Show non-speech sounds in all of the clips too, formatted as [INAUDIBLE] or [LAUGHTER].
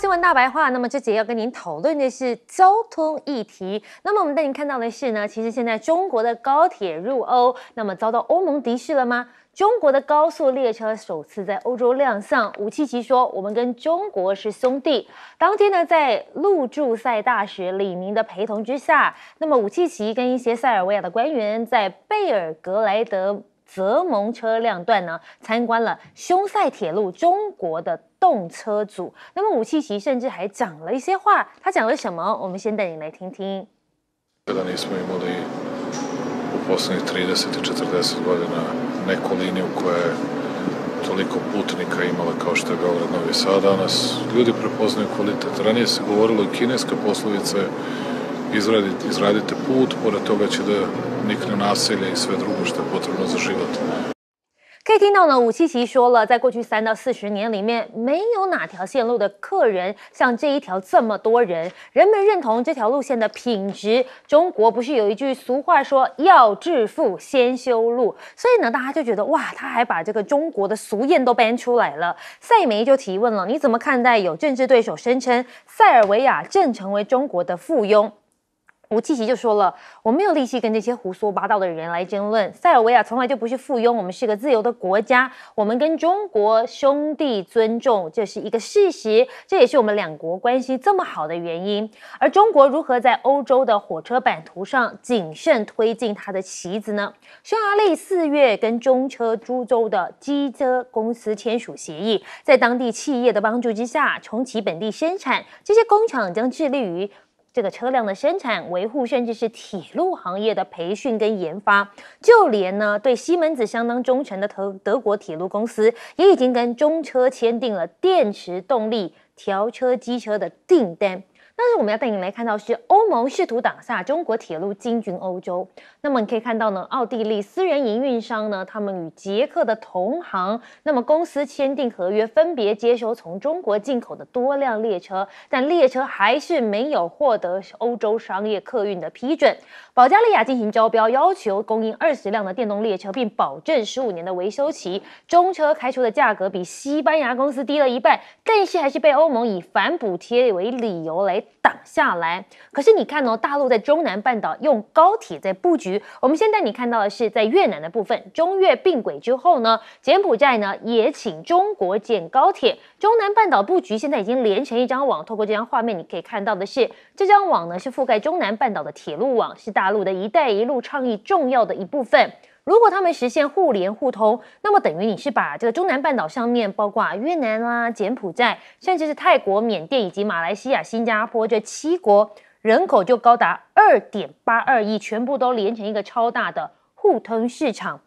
新闻大白话，那么这节要跟您讨论的是交通议题。那么我们带您看到的是呢，其实现在中国的高铁入欧，那么遭到欧盟敌视了吗？中国的高速列车首次在欧洲亮相，武契奇说：“我们跟中国是兄弟。”当天呢，在驻塞大使李明的陪同之下，那么武契奇跟一些塞尔维亚的官员在贝尔格莱德。泽蒙车辆段呢，参观了匈塞铁路中国的动车组。那么武契奇甚至还讲了一些话，他讲了什么？我们先带你来听听。可以听到呢，武七奇说了，在过去三到四十年里面，没有哪条线路的客人像这一条这么多人。人们认同这条路线的品质。中国不是有一句俗话说“要致富先修路”，所以呢，大家就觉得哇，他还把这个中国的俗谚都搬出来了。塞梅就提问了，你怎么看待有政治对手声称塞尔维亚正成为中国的附庸？吴奇奇就说了：“我没有力气跟这些胡说八道的人来争论。塞尔维亚从来就不是附庸，我们是个自由的国家。我们跟中国兄弟尊重，这是一个事实，这也是我们两国关系这么好的原因。而中国如何在欧洲的火车版图上谨慎推进它的棋子呢？匈牙利四月跟中车株洲的机车公司签署协议，在当地企业的帮助之下重启本地生产。这些工厂将致力于。”这个车辆的生产、维护，甚至是铁路行业的培训跟研发，就连呢对西门子相当忠诚的德德国铁路公司，也已经跟中车签订了电池动力调车机车的订单。但是我们要带你来看到是欧盟试图挡下中国铁路进军欧洲。那么你可以看到呢，奥地利私人营运商呢，他们与捷克的同行那么公司签订合约，分别接收从中国进口的多辆列车，但列车还是没有获得欧洲商业客运的批准。保加利亚进行招标，要求供应二十辆的电动列车，并保证十五年的维修期。中车开出的价格比西班牙公司低了一半，但是还是被欧盟以反补贴为理由来。挡下来，可是你看哦，大陆在中南半岛用高铁在布局。我们现在你看到的是在越南的部分，中越并轨之后呢，柬埔寨呢也请中国建高铁。中南半岛布局现在已经连成一张网。透过这张画面，你可以看到的是这张网呢是覆盖中南半岛的铁路网，是大陆的一带一路倡议重要的一部分。如果他们实现互联互通，那么等于你是把这个中南半岛上面，包括越南啦、柬埔寨，甚至是泰国、缅甸以及马来西亚、新加坡这七国人口就高达二点八二亿，全部都连成一个超大的互通市场。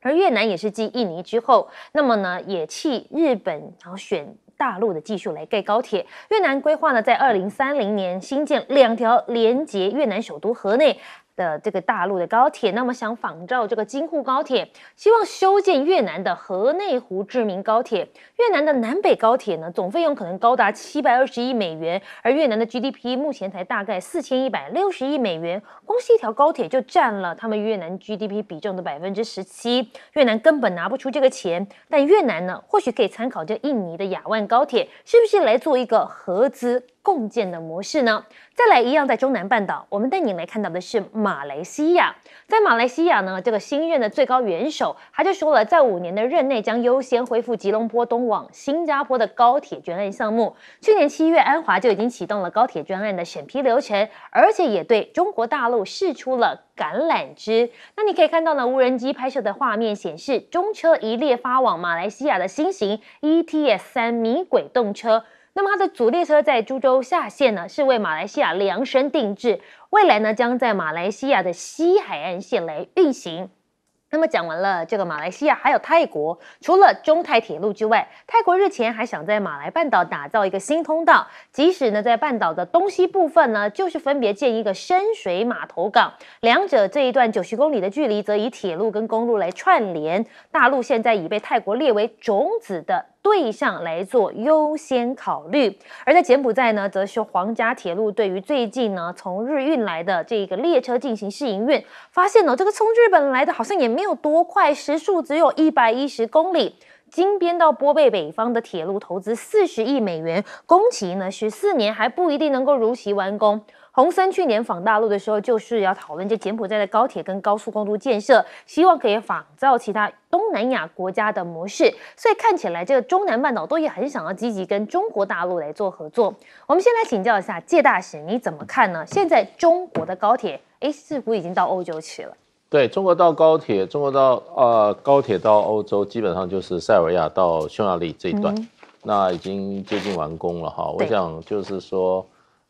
而越南也是继印尼之后，那么呢也弃日本，然后选大陆的技术来盖高铁。越南规划呢在二零三零年新建两条连接越南首都河内。的这个大陆的高铁，那么想仿照这个京沪高铁，希望修建越南的河内湖知明高铁。越南的南北高铁呢，总费用可能高达七百二十亿美元，而越南的 GDP 目前才大概四千一百六十亿美元，光是一条高铁就占了他们越南 GDP 比重的百分之十七，越南根本拿不出这个钱。但越南呢，或许可以参考这印尼的雅万高铁，是不是来做一个合资？共建的模式呢？再来一样，在中南半岛，我们带你来看到的是马来西亚。在马来西亚呢，这个新任的最高元首他就说了，在五年的任内将优先恢复吉隆坡东往新加坡的高铁专案项目。去年七月，安华就已经启动了高铁专案的审批流程，而且也对中国大陆试出了橄榄枝。那你可以看到呢，无人机拍摄的画面显示，中车一列发往马来西亚的新型 ETS 三米轨动车。那么它的主列车在株洲下线呢，是为马来西亚量身定制，未来呢将在马来西亚的西海岸线来运行。那么讲完了这个马来西亚，还有泰国，除了中泰铁路之外，泰国日前还想在马来半岛打造一个新通道，即使呢在半岛的东西部分呢，就是分别建一个深水码头港，两者这一段九十公里的距离则以铁路跟公路来串联。大陆现在已被泰国列为种子的。对象来做优先考虑，而在柬埔寨呢，则是皇家铁路对于最近呢从日运来的这个列车进行试营运，发现呢这个从日本来的好像也没有多快，时速只有一百一十公里。金边到波贝北方的铁路投资四十亿美元，工期呢是四年，还不一定能够如期完工。洪森去年访大陆的时候，就是要讨论这柬埔寨的高铁跟高速公路建设，希望可以仿照其他东南亚国家的模式。所以看起来，这个中南半岛都也很想要积极跟中国大陆来做合作。我们先来请教一下谢大使，你怎么看呢？现在中国的高铁，哎，似乎已经到欧洲去了。对中国到高铁，中国到呃高铁到欧洲，基本上就是塞尔维亚到匈牙利这一段，那已经接近完工了哈。我想就是说。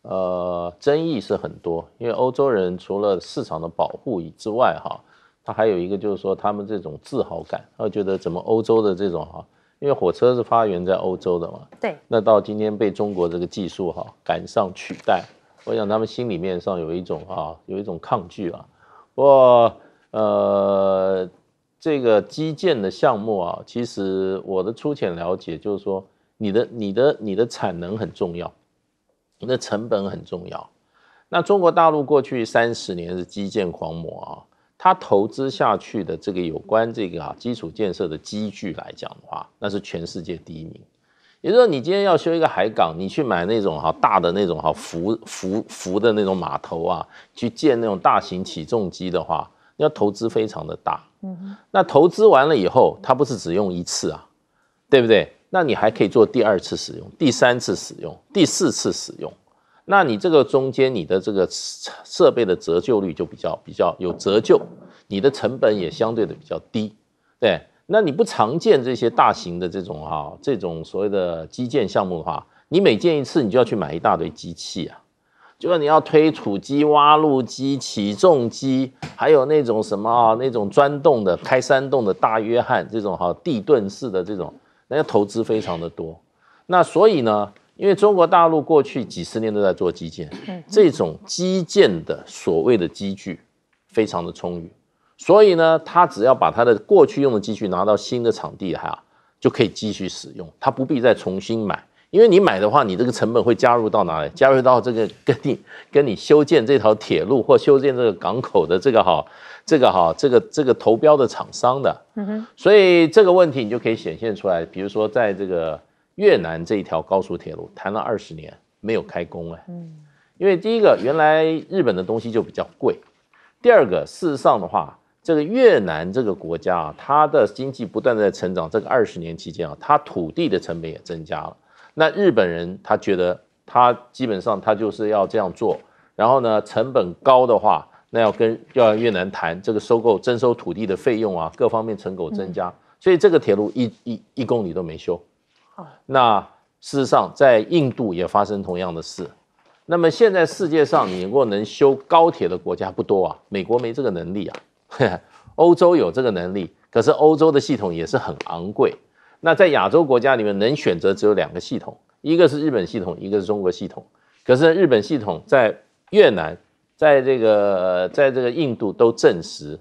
呃，争议是很多，因为欧洲人除了市场的保护之外，哈，他还有一个就是说，他们这种自豪感，他觉得怎么欧洲的这种哈，因为火车是发源在欧洲的嘛，对，那到今天被中国这个技术哈赶上取代，我想他们心里面上有一种啊，有一种抗拒啊。不过呃，这个基建的项目啊，其实我的粗浅了解就是说，你的你的你的产能很重要。那成本很重要。那中国大陆过去三十年是基建狂魔啊，它投资下去的这个有关这个啊基础建设的积聚来讲的话，那是全世界第一名。也就是说，你今天要修一个海港，你去买那种哈大的那种哈浮浮浮的那种码头啊，去建那种大型起重机的话，要投资非常的大。嗯，那投资完了以后，它不是只用一次啊，对不对？那你还可以做第二次使用、第三次使用、第四次使用。那你这个中间你的这个设备的折旧率就比较比较有折旧，你的成本也相对的比较低，对？那你不常见这些大型的这种啊这种所谓的基建项目的话，你每建一次你就要去买一大堆机器啊，就是你要推土机、挖路机、起重机，还有那种什么啊那种钻洞的、开山洞的大约翰这种哈，地盾式的这种。人家投资非常的多，那所以呢，因为中国大陆过去几十年都在做基建，这种基建的所谓的积聚非常的充裕，所以呢，他只要把他的过去用的积聚拿到新的场地哈，就可以继续使用，他不必再重新买。因为你买的话，你这个成本会加入到哪里？加入到这个跟你跟你修建这条铁路或修建这个港口的这个哈，这个哈，这个这个投标的厂商的。嗯哼。所以这个问题你就可以显现出来。比如说，在这个越南这一条高速铁路谈了二十年没有开工哎。嗯。因为第一个，原来日本的东西就比较贵；第二个，事实上的话，这个越南这个国家，它的经济不断的在成长，这个二十年期间啊，它土地的成本也增加了。那日本人他觉得他基本上他就是要这样做，然后呢，成本高的话，那要跟要越南谈这个收购征收土地的费用啊，各方面成果增加，所以这个铁路一一一公里都没修。那事实上在印度也发生同样的事。那么现在世界上你如果能修高铁的国家不多啊，美国没这个能力啊，[LAUGHS] 欧洲有这个能力，可是欧洲的系统也是很昂贵。那在亚洲国家里面能选择只有两个系统，一个是日本系统，一个是中国系统。可是日本系统在越南，在这个，在这个印度都证实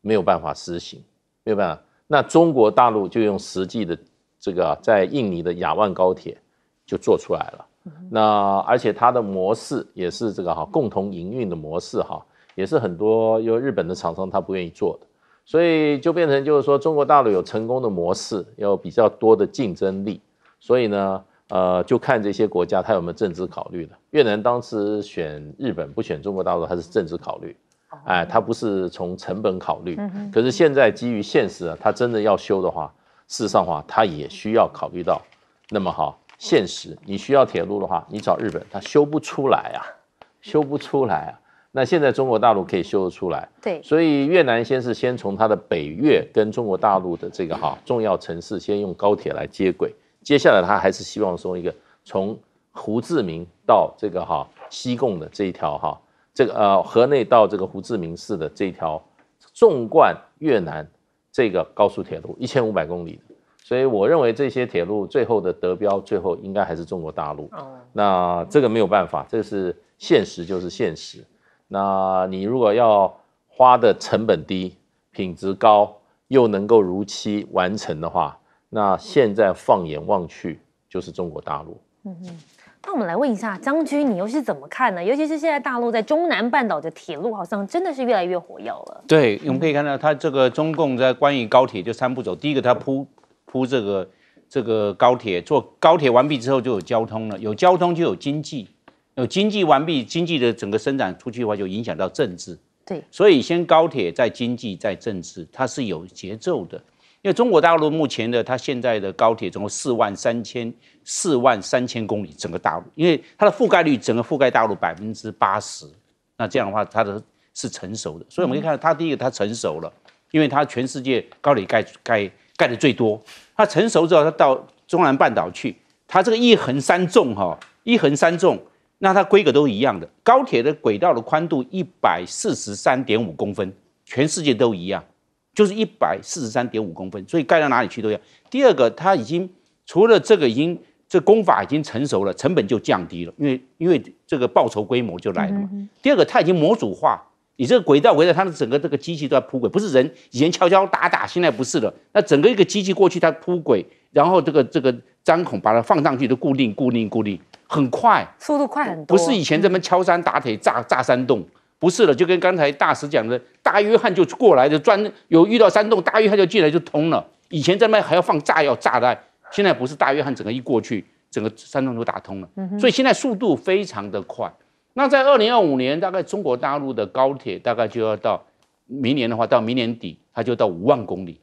没有办法实行，没有办法。那中国大陆就用实际的这个在印尼的亚万高铁就做出来了。那而且它的模式也是这个哈共同营运的模式哈，也是很多有日本的厂商他不愿意做的。所以就变成就是说，中国大陆有成功的模式，有比较多的竞争力。所以呢，呃，就看这些国家它有没有政治考虑了。越南当时选日本不选中国大陆，它是政治考虑，哎，它不是从成本考虑。可是现在基于现实，啊，它真的要修的话，事实上话它也需要考虑到那么哈现实。你需要铁路的话，你找日本，它修不出来啊，修不出来啊。那现在中国大陆可以修得出来，对，所以越南先是先从它的北越跟中国大陆的这个哈重要城市先用高铁来接轨，接下来他还是希望说一个从胡志明到这个哈西贡的这一条哈，这个呃河内到这个胡志明市的这一条纵贯越南这个高速铁路一千五百公里，所以我认为这些铁路最后的得标最后应该还是中国大陆。哦，那这个没有办法，这是现实就是现实。那你如果要花的成本低、品质高，又能够如期完成的话，那现在放眼望去就是中国大陆。嗯哼，那我们来问一下张军，你又是怎么看呢？尤其是现在大陆在中南半岛的铁路，好像真的是越来越火药了。对，我们可以看到，它这个中共在关于高铁就三步走，第一个它铺铺这个这个高铁，做高铁完毕之后就有交通了，有交通就有经济。有经济完毕，经济的整个生长出去的话，就影响到政治。对，所以先高铁，在经济，在政治，它是有节奏的。因为中国大陆目前的，它现在的高铁总共四万三千四万三千公里，整个大陆，因为它的覆盖率整个覆盖大陆百分之八十。那这样的话，它的，是成熟的。所以我们可以看到，它第一个它成熟了，因为它全世界高铁盖盖盖的最多。它成熟之后，它到中南半岛去，它这个一横三纵，哈，一横三纵。那它规格都一样的，高铁的轨道的宽度一百四十三点五公分，全世界都一样，就是一百四十三点五公分，所以盖到哪里去都一样。第二个，它已经除了这个，已经这工法已经成熟了，成本就降低了，因为因为这个报酬规模就来了嘛。第二个，它已经模组化，你这个轨道围着它的整个这个机器都在铺轨，不是人以前敲敲打打，现在不是了，那整个一个机器过去它铺轨，然后这个这个。钻孔，把它放上去就固定，固定，固定，很快，速度快很多。不是以前这么敲山打铁炸炸山洞，不是了，就跟刚才大师讲的，大约翰就过来就钻，有遇到山洞，大约翰就进来就通了。以前在那还要放炸药炸弹，现在不是，大约翰整个一过去，整个山洞都打通了。所以现在速度非常的快。那在二零二五年，大概中国大陆的高铁大概就要到明年的话，到明年底它就到五万公里，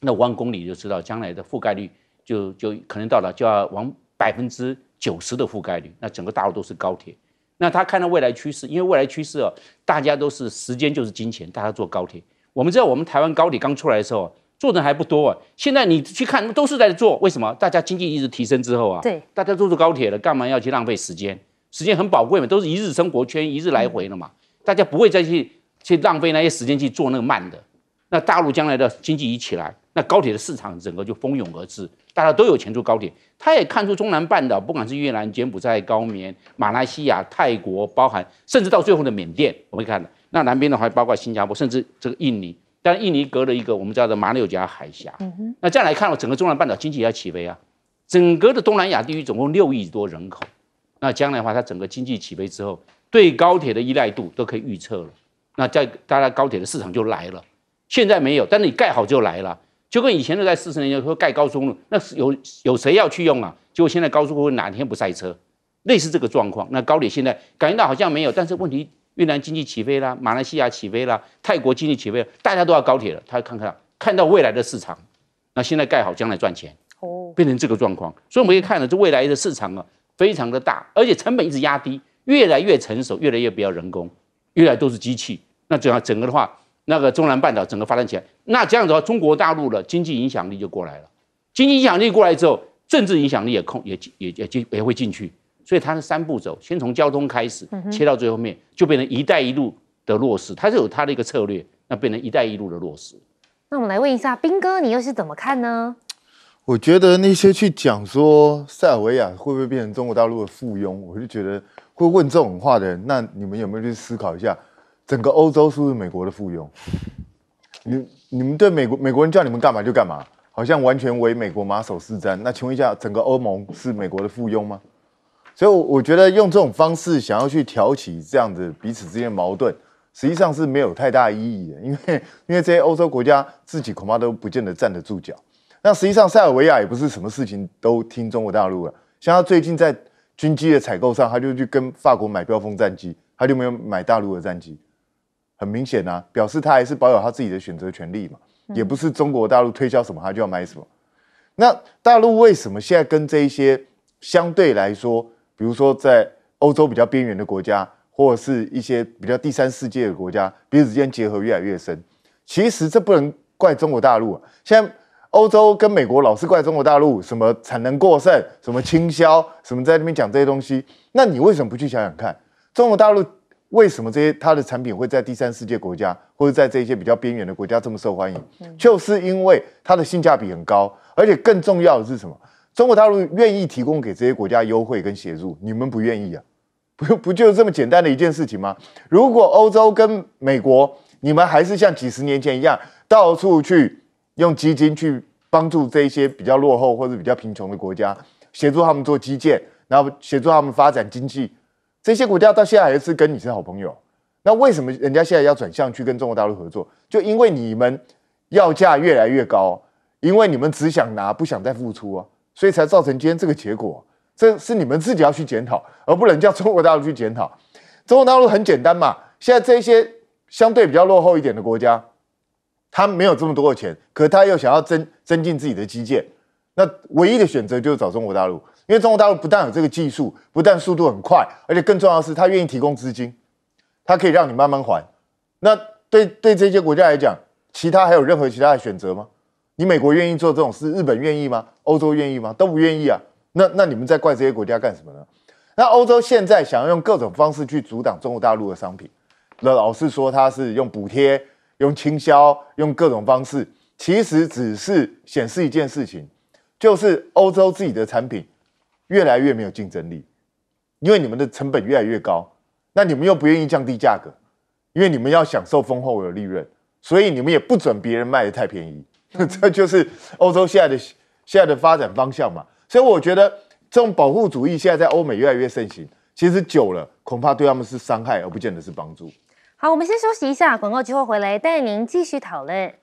那五万公里就知道将来的覆盖率。就就可能到了，就要往百分之九十的覆盖率，那整个大陆都是高铁。那他看到未来趋势，因为未来趋势哦，大家都是时间就是金钱，大家坐高铁。我们知道，我们台湾高铁刚出来的时候，坐的还不多。现在你去看，都是在坐。为什么？大家经济一直提升之后啊，对，大家坐高铁了，干嘛要去浪费时间？时间很宝贵嘛，都是一日生活圈，一日来回了嘛，大家不会再去去浪费那些时间去做那个慢的。那大陆将来的经济一起来。那高铁的市场整个就蜂拥而至，大家都有钱坐高铁。他也看出中南半岛，不管是越南、柬埔寨、高棉、马来西亚、泰国，包含甚至到最后的缅甸，我们看的那南边的话，包括新加坡，甚至这个印尼。但印尼隔了一个我们叫的马六甲海峡。嗯那这样来看，整个中南半岛经济也要起飞啊！整个的东南亚地区总共六亿多人口。那将来的话，它整个经济起飞之后，对高铁的依赖度都可以预测了。那在大家高铁的市场就来了。现在没有，但你盖好就来了。就跟以前的在四十年前说盖高速公路，那是有有谁要去用啊？结果现在高速路哪天不塞车，类似这个状况。那高铁现在感觉到好像没有，但是问题越南经济起飞啦，马来西亚起飞啦，泰国经济起飞，大家都要高铁了。他看看看到未来的市场，那现在盖好，将来赚钱哦，变成这个状况。所以我们可以看到这未来的市场啊，非常的大，而且成本一直压低，越来越成熟，越来越不要人工，越来都是机器。那这样整个的话。那个中南半岛整个发展起来，那这样子的话，中国大陆的经济影响力就过来了。经济影响力过来之后，政治影响力也控也也也也也会进去。所以它是三步走，先从交通开始，切到最后面就变成“一带一路”的落实。它是有它的一个策略，那变成“一带一路”的落实。那我们来问一下斌哥，你又是怎么看呢？我觉得那些去讲说塞尔维亚会不会变成中国大陆的附庸，我就觉得会问这种话的人，那你们有没有去思考一下？整个欧洲不是美国的附庸，你你们对美国美国人叫你们干嘛就干嘛，好像完全为美国马首是瞻。那请问一下，整个欧盟是美国的附庸吗？所以我觉得用这种方式想要去挑起这样的彼此之间矛盾，实际上是没有太大意义的，因为因为这些欧洲国家自己恐怕都不见得站得住脚。那实际上塞尔维亚也不是什么事情都听中国大陆了，像他最近在军机的采购上，他就去跟法国买标风战机，他就没有买大陆的战机。很明显啊，表示他还是保有他自己的选择权利嘛，也不是中国大陆推销什么他就要买什么。那大陆为什么现在跟这一些相对来说，比如说在欧洲比较边缘的国家，或者是一些比较第三世界的国家，彼此之间结合越来越深？其实这不能怪中国大陆。啊，现在欧洲跟美国老是怪中国大陆，什么产能过剩，什么倾销，什么在那边讲这些东西。那你为什么不去想想看，中国大陆？为什么这些它的产品会在第三世界国家，或者在这些比较边缘的国家这么受欢迎？就是因为它的性价比很高，而且更重要的是什么？中国大陆愿意提供给这些国家优惠跟协助，你们不愿意啊？[LAUGHS] 不不就是这么简单的一件事情吗？如果欧洲跟美国，你们还是像几十年前一样，到处去用基金去帮助这些比较落后或者比较贫穷的国家，协助他们做基建，然后协助他们发展经济。这些国家到现在还是跟你是好朋友，那为什么人家现在要转向去跟中国大陆合作？就因为你们要价越来越高，因为你们只想拿不想再付出啊，所以才造成今天这个结果。这是你们自己要去检讨，而不能叫中国大陆去检讨。中国大陆很简单嘛，现在这些相对比较落后一点的国家，他没有这么多的钱，可他又想要增增进自己的基建，那唯一的选择就是找中国大陆。因为中国大陆不但有这个技术，不但速度很快，而且更重要的是，它愿意提供资金，它可以让你慢慢还。那对对这些国家来讲，其他还有任何其他的选择吗？你美国愿意做这种事，日本愿意吗？欧洲愿意吗？都不愿意啊。那那你们在怪这些国家干什么呢？那欧洲现在想要用各种方式去阻挡中国大陆的商品，那老是说它是用补贴、用倾销、用各种方式，其实只是显示一件事情，就是欧洲自己的产品。越来越没有竞争力，因为你们的成本越来越高，那你们又不愿意降低价格，因为你们要享受丰厚的利润，所以你们也不准别人卖的太便宜。[LAUGHS] 这就是欧洲现在的现在的发展方向嘛？所以我觉得这种保护主义现在在欧美越来越盛行，其实久了恐怕对他们是伤害而不见得是帮助。好，我们先休息一下，广告之后回来带您继续讨论。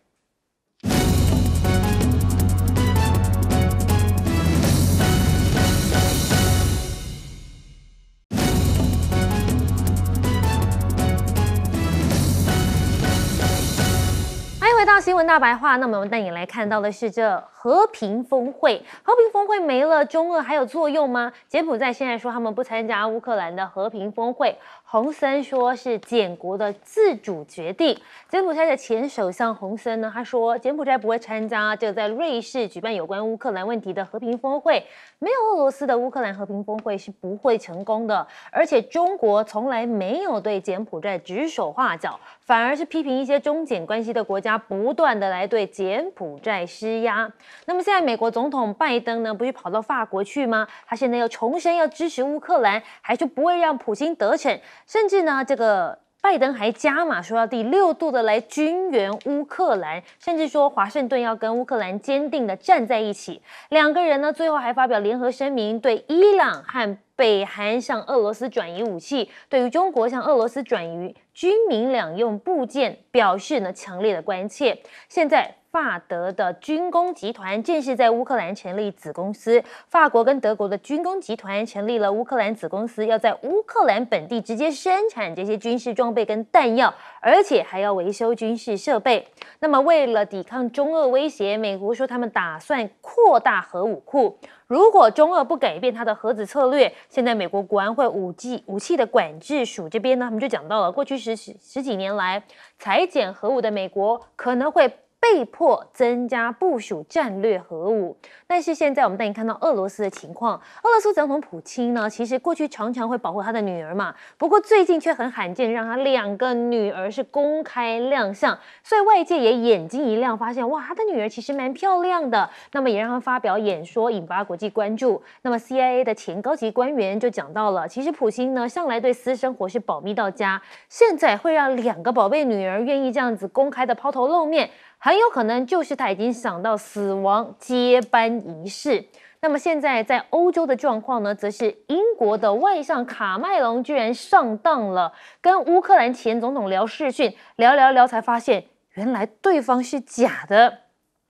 新闻大白话，那我们带你来看到的是这和平峰会。和平峰会没了，中俄还有作用吗？柬埔寨现在说他们不参加乌克兰的和平峰会。洪森说是柬国的自主决定。柬埔寨的前首相洪森呢，他说柬埔寨不会参加，就在瑞士举办有关乌克兰问题的和平峰会。没有俄罗斯的乌克兰和平峰会是不会成功的，而且中国从来没有对柬埔寨指手画脚，反而是批评一些中柬关系的国家不断的来对柬埔寨施压。那么现在美国总统拜登呢，不是跑到法国去吗？他现在又重申要支持乌克兰，还说不会让普京得逞，甚至呢这个。拜登还加码说要第六度的来军援乌克兰，甚至说华盛顿要跟乌克兰坚定的站在一起。两个人呢，最后还发表联合声明，对伊朗和北韩向俄罗斯转移武器，对于中国向俄罗斯转移军民两用部件表示呢强烈的关切。现在。法德的军工集团正式在乌克兰成立子公司。法国跟德国的军工集团成立了乌克兰子公司，要在乌克兰本地直接生产这些军事装备跟弹药，而且还要维修军事设备。那么，为了抵抗中俄威胁，美国说他们打算扩大核武库。如果中俄不改变它的核子策略，现在美国国安会武器武器的管制署这边呢，他们就讲到了过去十十十几年来裁减核武的美国可能会。被迫增加部署战略核武，但是现在我们带你看到俄罗斯的情况，俄罗斯总统普京呢，其实过去常常会保护他的女儿嘛，不过最近却很罕见，让他两个女儿是公开亮相，所以外界也眼睛一亮，发现哇，他的女儿其实蛮漂亮的，那么也让他发表演说，引发国际关注。那么 C I A 的前高级官员就讲到了，其实普京呢，向来对私生活是保密到家，现在会让两个宝贝女儿愿意这样子公开的抛头露面。很有可能就是他已经想到死亡接班仪式。那么现在在欧洲的状况呢，则是英国的外相卡麦隆居然上当了，跟乌克兰前总统聊视讯，聊聊聊，才发现原来对方是假的。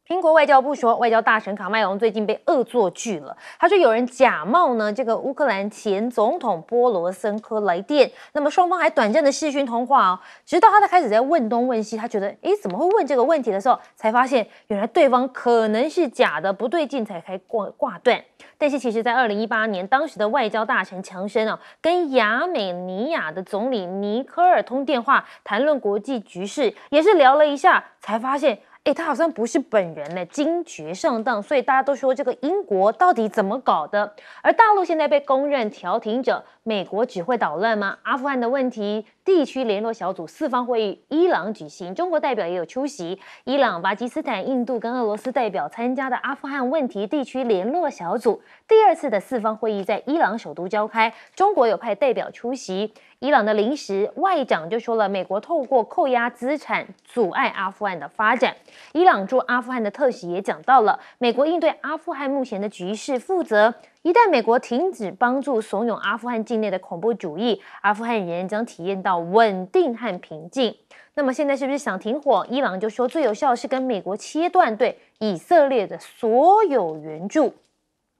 英国外交部说，外交大臣卡麦隆最近被恶作剧了。他说，有人假冒呢这个乌克兰前总统波罗申科来电，那么双方还短暂的视讯通话哦。直到他在开始在问东问西，他觉得诶怎么会问这个问题的时候，才发现原来对方可能是假的，不对劲，才开挂挂断。但是其实，在二零一八年，当时的外交大臣强生啊，跟亚美尼亚的总理尼科尔通电话，谈论国际局势，也是聊了一下，才发现。哎，他好像不是本人呢，惊觉上当，所以大家都说这个英国到底怎么搞的？而大陆现在被公认调停者，美国只会捣乱吗？阿富汗的问题地区联络小组四方会议，伊朗举行，中国代表也有出席，伊朗、巴基斯坦、印度跟俄罗斯代表参加的阿富汗问题地区联络小组第二次的四方会议在伊朗首都召开，中国有派代表出席。伊朗的临时外长就说了，美国透过扣押资产阻碍阿富汗的发展。伊朗驻阿富汗的特使也讲到了，美国应对阿富汗目前的局势负责。一旦美国停止帮助怂恿阿富汗境内的恐怖主义，阿富汗人将体验到稳定和平静。那么现在是不是想停火？伊朗就说最有效是跟美国切断对以色列的所有援助。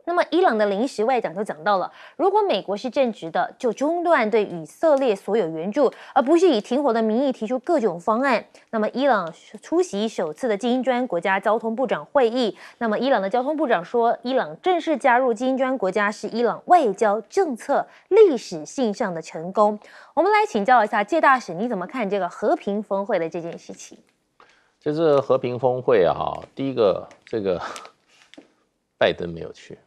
那么，伊朗的临时外长就讲到了，如果美国是正直的，就中断对以色列所有援助，而不是以停火的名义提出各种方案。那么，伊朗出席首次的金砖国家交通部长会议。那么，伊朗的交通部长说，伊朗正式加入金砖国家是伊朗外交政策历史性上的成功。我们来请教一下谢大使，你怎么看这个和平峰会的这件事情？这是和平峰会啊，第一个，这个 [LAUGHS] 拜登没有去。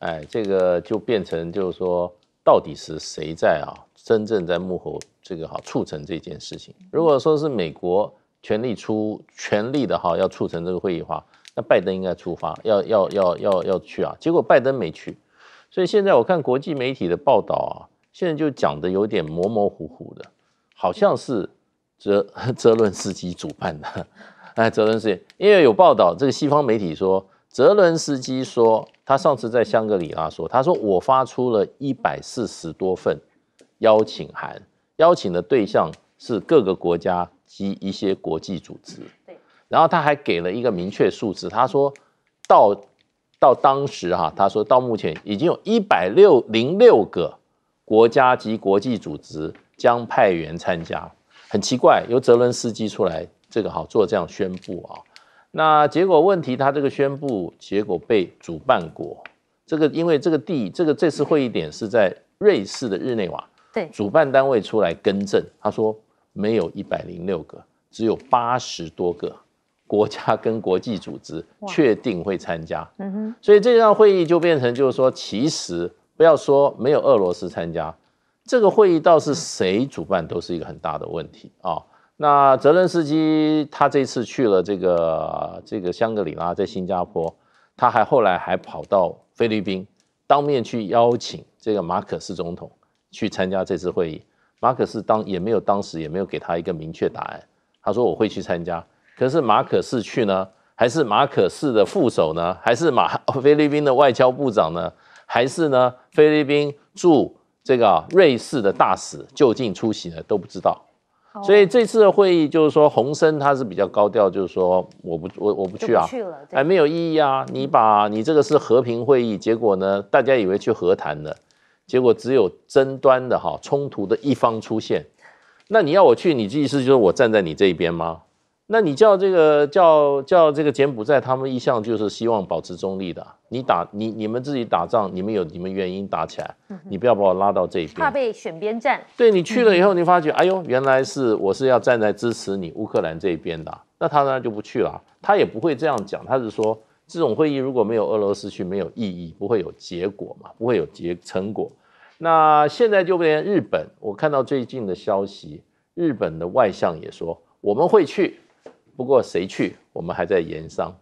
哎，这个就变成就是说，到底是谁在啊？真正在幕后这个哈促成这件事情？如果说是美国全力出全力的哈要促成这个会议的话，那拜登应该出发要要要要要去啊。结果拜登没去，所以现在我看国际媒体的报道啊，现在就讲的有点模模糊糊的，好像是泽 [LAUGHS] 泽伦斯基主办的。[LAUGHS] 哎，泽伦斯基，因为有报道，这个西方媒体说。泽伦斯基说，他上次在香格里拉说，他说我发出了一百四十多份邀请函，邀请的对象是各个国家及一些国际组织。对。然后他还给了一个明确数字，他说到到当时哈，他说到目前已经有一百六零六个国家及国际组织将派员参加。很奇怪，由泽伦斯基出来这个好做这样宣布啊。那结果问题，他这个宣布结果被主办国这个，因为这个地，这个这次会议点是在瑞士的日内瓦，对，主办单位出来更正，他说没有一百零六个，只有八十多个国家跟国际组织确定会参加，嗯哼，所以这场会议就变成就是说，其实不要说没有俄罗斯参加，这个会议倒是谁主办都是一个很大的问题啊。那泽伦斯基他这次去了这个这个香格里拉，在新加坡，他还后来还跑到菲律宾，当面去邀请这个马可斯总统去参加这次会议。马可斯当也没有当时也没有给他一个明确答案。他说我会去参加，可是马可斯去呢，还是马可斯的副手呢，还是马菲律宾的外交部长呢，还是呢菲律宾驻这个瑞士的大使就近出席呢，都不知道。所以这次的会议就是说，洪森他是比较高调，就是说我不我我不去啊，哎，没有意义啊。你把你这个是和平会议，结果呢，大家以为去和谈的，结果只有争端的哈冲突的一方出现。那你要我去，你意思就是我站在你这一边吗？那你叫这个叫叫这个柬埔寨，他们一向就是希望保持中立的。你打你你们自己打仗，你们有你们原因打起来，你不要把我拉到这边，怕被选边站。对你去了以后，你发觉，哎呦，原来是我是要站在支持你乌克兰这一边的，那他当然就不去了，他也不会这样讲，他是说这种会议如果没有俄罗斯去，没有意义，不会有结果嘛，不会有结成果。那现在就连日本，我看到最近的消息，日本的外相也说我们会去，不过谁去，我们还在研商。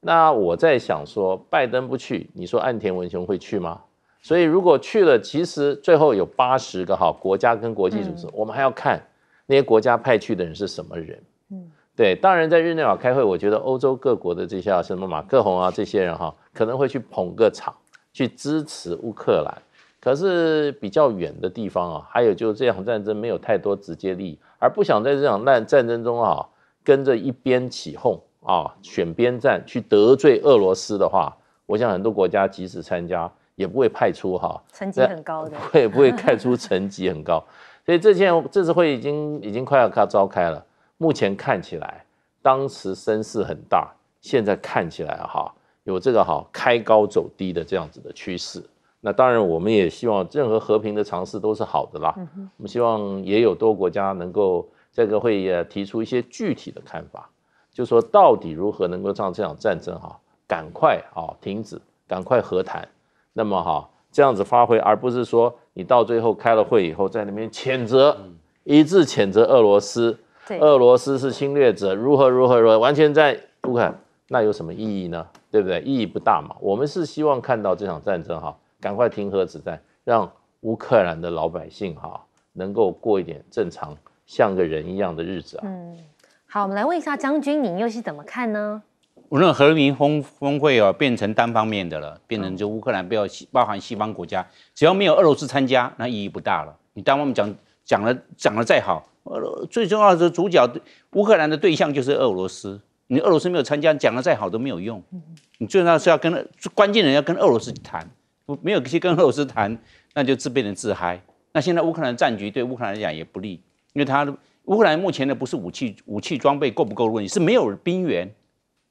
那我在想说，拜登不去，你说岸田文雄会去吗？所以如果去了，其实最后有八十个哈国家跟国际组织，我们还要看那些国家派去的人是什么人。嗯，对，当然在日内瓦开会，我觉得欧洲各国的这些什么马克宏啊这些人哈，可能会去捧个场，去支持乌克兰。可是比较远的地方啊，还有就是这场战争没有太多直接利益，而不想在这场烂战争中啊跟着一边起哄。啊，选边站去得罪俄罗斯的话，我想很多国家即使参加，也不会派出哈，成绩很高的，[LAUGHS] 我也不会派出成绩很高。所以这件这次会已经已经快要开召开了，目前看起来当时声势很大，现在看起来哈有这个哈开高走低的这样子的趋势。那当然，我们也希望任何和平的尝试都是好的啦。我们希望也有多国家能够这个会也提出一些具体的看法。就说到底如何能够让这场战争哈赶快啊停止，赶快和谈，那么哈这样子发挥，而不是说你到最后开了会以后在那边谴责，一致谴责俄罗斯，俄罗斯是侵略者，如何如何如何，完全在乌克兰，那有什么意义呢？对不对？意义不大嘛。我们是希望看到这场战争哈赶快停和止战，让乌克兰的老百姓哈能够过一点正常像个人一样的日子啊。好，我们来问一下将军，您又是怎么看呢？无论和平峰峰会哦，变成单方面的了，变成就乌克兰不要包含西方国家，只要没有俄罗斯参加，那意义不大了。你单我面讲讲了讲了再好，最重要的主角乌克兰的对象就是俄罗斯，你俄罗斯没有参加，讲了再好都没有用。你最重要是要跟关键人要跟俄罗斯谈，没有去跟俄罗斯谈，那就自成自嗨。那现在乌克兰战局对乌克兰来讲也不利，因为他的。乌克兰目前的不是武器、武器装备够不够的问题，是没有兵员。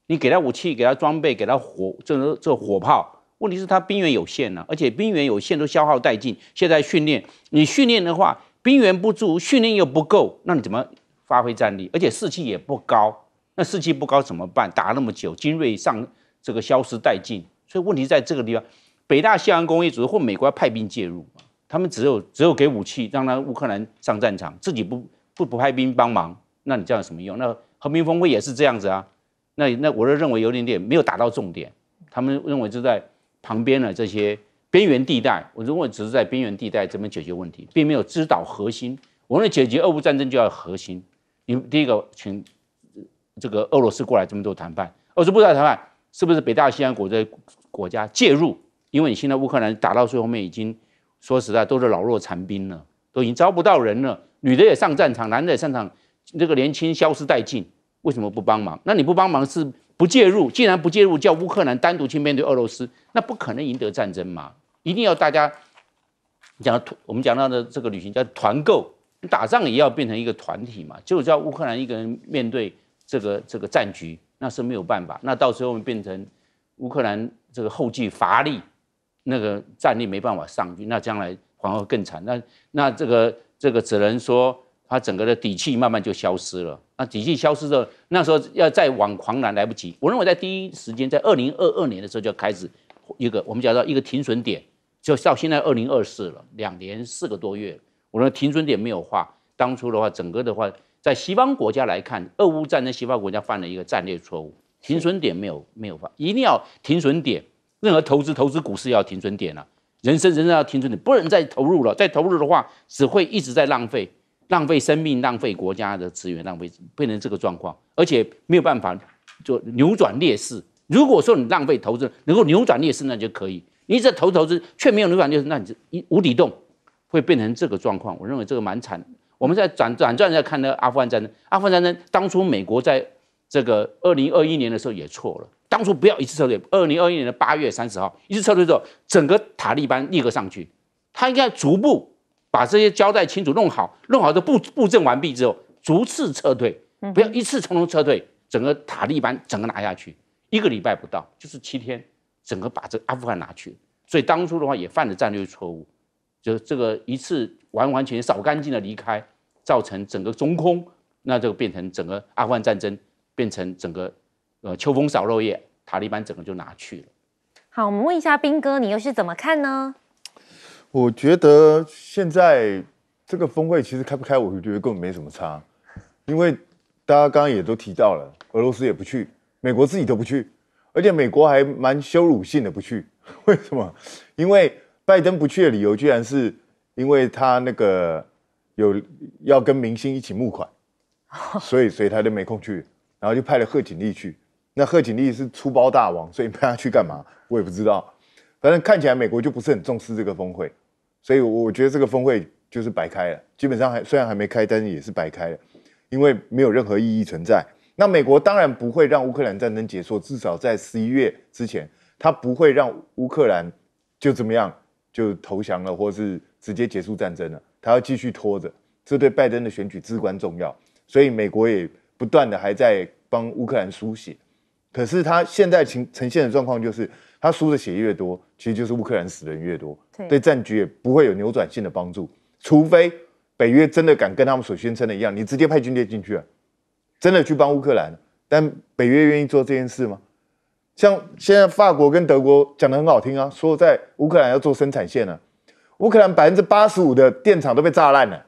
你给他武器，给他装备，给他火，这个这火炮。问题是他兵员有限了，而且兵员有限都消耗殆尽。现在训练，你训练的话，兵员不足，训练又不够，那你怎么发挥战力？而且士气也不高。那士气不高怎么办？打那么久，精锐上这个消失殆尽，所以问题在这个地方。北大西洋公约组织或美国派兵介入，他们只有只有给武器，让他乌克兰上战场，自己不。不不派兵帮忙，那你这样有什么用？那和平峰会也是这样子啊。那那我就认为有点点没有打到重点。他们认为就在旁边的这些边缘地带，我如果只是在边缘地带怎么解决问题，并没有指导核心。我那解决俄乌战争就要核心。你第一个请这个俄罗斯过来这么多谈判，俄罗斯不来谈判，是不是北大西洋国这国家介入？因为你现在乌克兰打到最后面，已经说实在都是老弱残兵了，都已经招不到人了。女的也上战场，男的也上场，那个年轻消失殆尽，为什么不帮忙？那你不帮忙是不介入，既然不介入，叫乌克兰单独去面对俄罗斯，那不可能赢得战争嘛！一定要大家讲团，我们讲到的这个旅行叫团购，打仗也要变成一个团体嘛！就叫乌克兰一个人面对这个这个战局，那是没有办法。那到时候变成乌克兰这个后继乏力，那个战力没办法上去，那将来反而更惨。那那这个。这个只能说，他整个的底气慢慢就消失了。那底气消失后，那时候要再挽狂澜来不及。我认为在第一时间，在二零二二年的时候就开始一个，我们讲到一个停损点，就到现在二零二四了，两年四个多月，我为停损点没有画。当初的话，整个的话，在西方国家来看，俄乌战争，西方国家犯了一个战略错误，停损点没有没有画，一定要停损点，任何投资投资股市要停损点啊。人生，人生要停住，你不能再投入了。再投入的话，只会一直在浪费，浪费生命，浪费国家的资源，浪费变成这个状况。而且没有办法就扭转劣势。如果说你浪费投资能够扭转劣势，那就可以。你一在投投资却没有扭转劣势，那你就一无底洞，会变成这个状况。我认为这个蛮惨。我们在转转转在看那个阿富汗战争，阿富汗战争当初美国在这个二零二一年的时候也错了。当初不要一次撤退。二零二一年的八月三十号，一次撤退之后，整个塔利班立刻上去。他应该逐步把这些交代清楚，弄好，弄好的布布阵完毕之后，逐次撤退，不要一次匆匆撤退。整个塔利班整个拿下去，一个礼拜不到，就是七天，整个把这阿富汗拿去。所以当初的话也犯了战略错误，就是这个一次完完全扫干净的离开，造成整个中空，那就变成整个阿富汗战争变成整个。呃，秋风扫落叶，塔利班整个就拿去了。好，我们问一下斌哥，你又是怎么看呢？我觉得现在这个峰会其实开不开，我觉得根本没什么差，因为大家刚刚也都提到了，俄罗斯也不去，美国自己都不去，而且美国还蛮羞辱性的不去。[LAUGHS] 为什么？因为拜登不去的理由居然是因为他那个有要跟明星一起募款，[LAUGHS] 所以所以他就没空去，然后就派了贺锦丽去。那贺锦丽是粗包大王，所以派他去干嘛？我也不知道。反正看起来美国就不是很重视这个峰会，所以我觉得这个峰会就是白开了。基本上还虽然还没开，但是也是白开了，因为没有任何意义存在。那美国当然不会让乌克兰战争结束，至少在十一月之前，他不会让乌克兰就怎么样就投降了，或是直接结束战争了。他要继续拖着，这对拜登的选举至关重要。所以美国也不断的还在帮乌克兰输血。可是他现在呈呈现的状况就是，他输的血越多，其实就是乌克兰死人越多，对战局也不会有扭转性的帮助，除非北约真的敢跟他们所宣称的一样，你直接派军队进去，啊，真的去帮乌克兰。但北约愿意做这件事吗？像现在法国跟德国讲的很好听啊，说在乌克兰要做生产线呢，乌克兰百分之八十五的电厂都被炸烂了。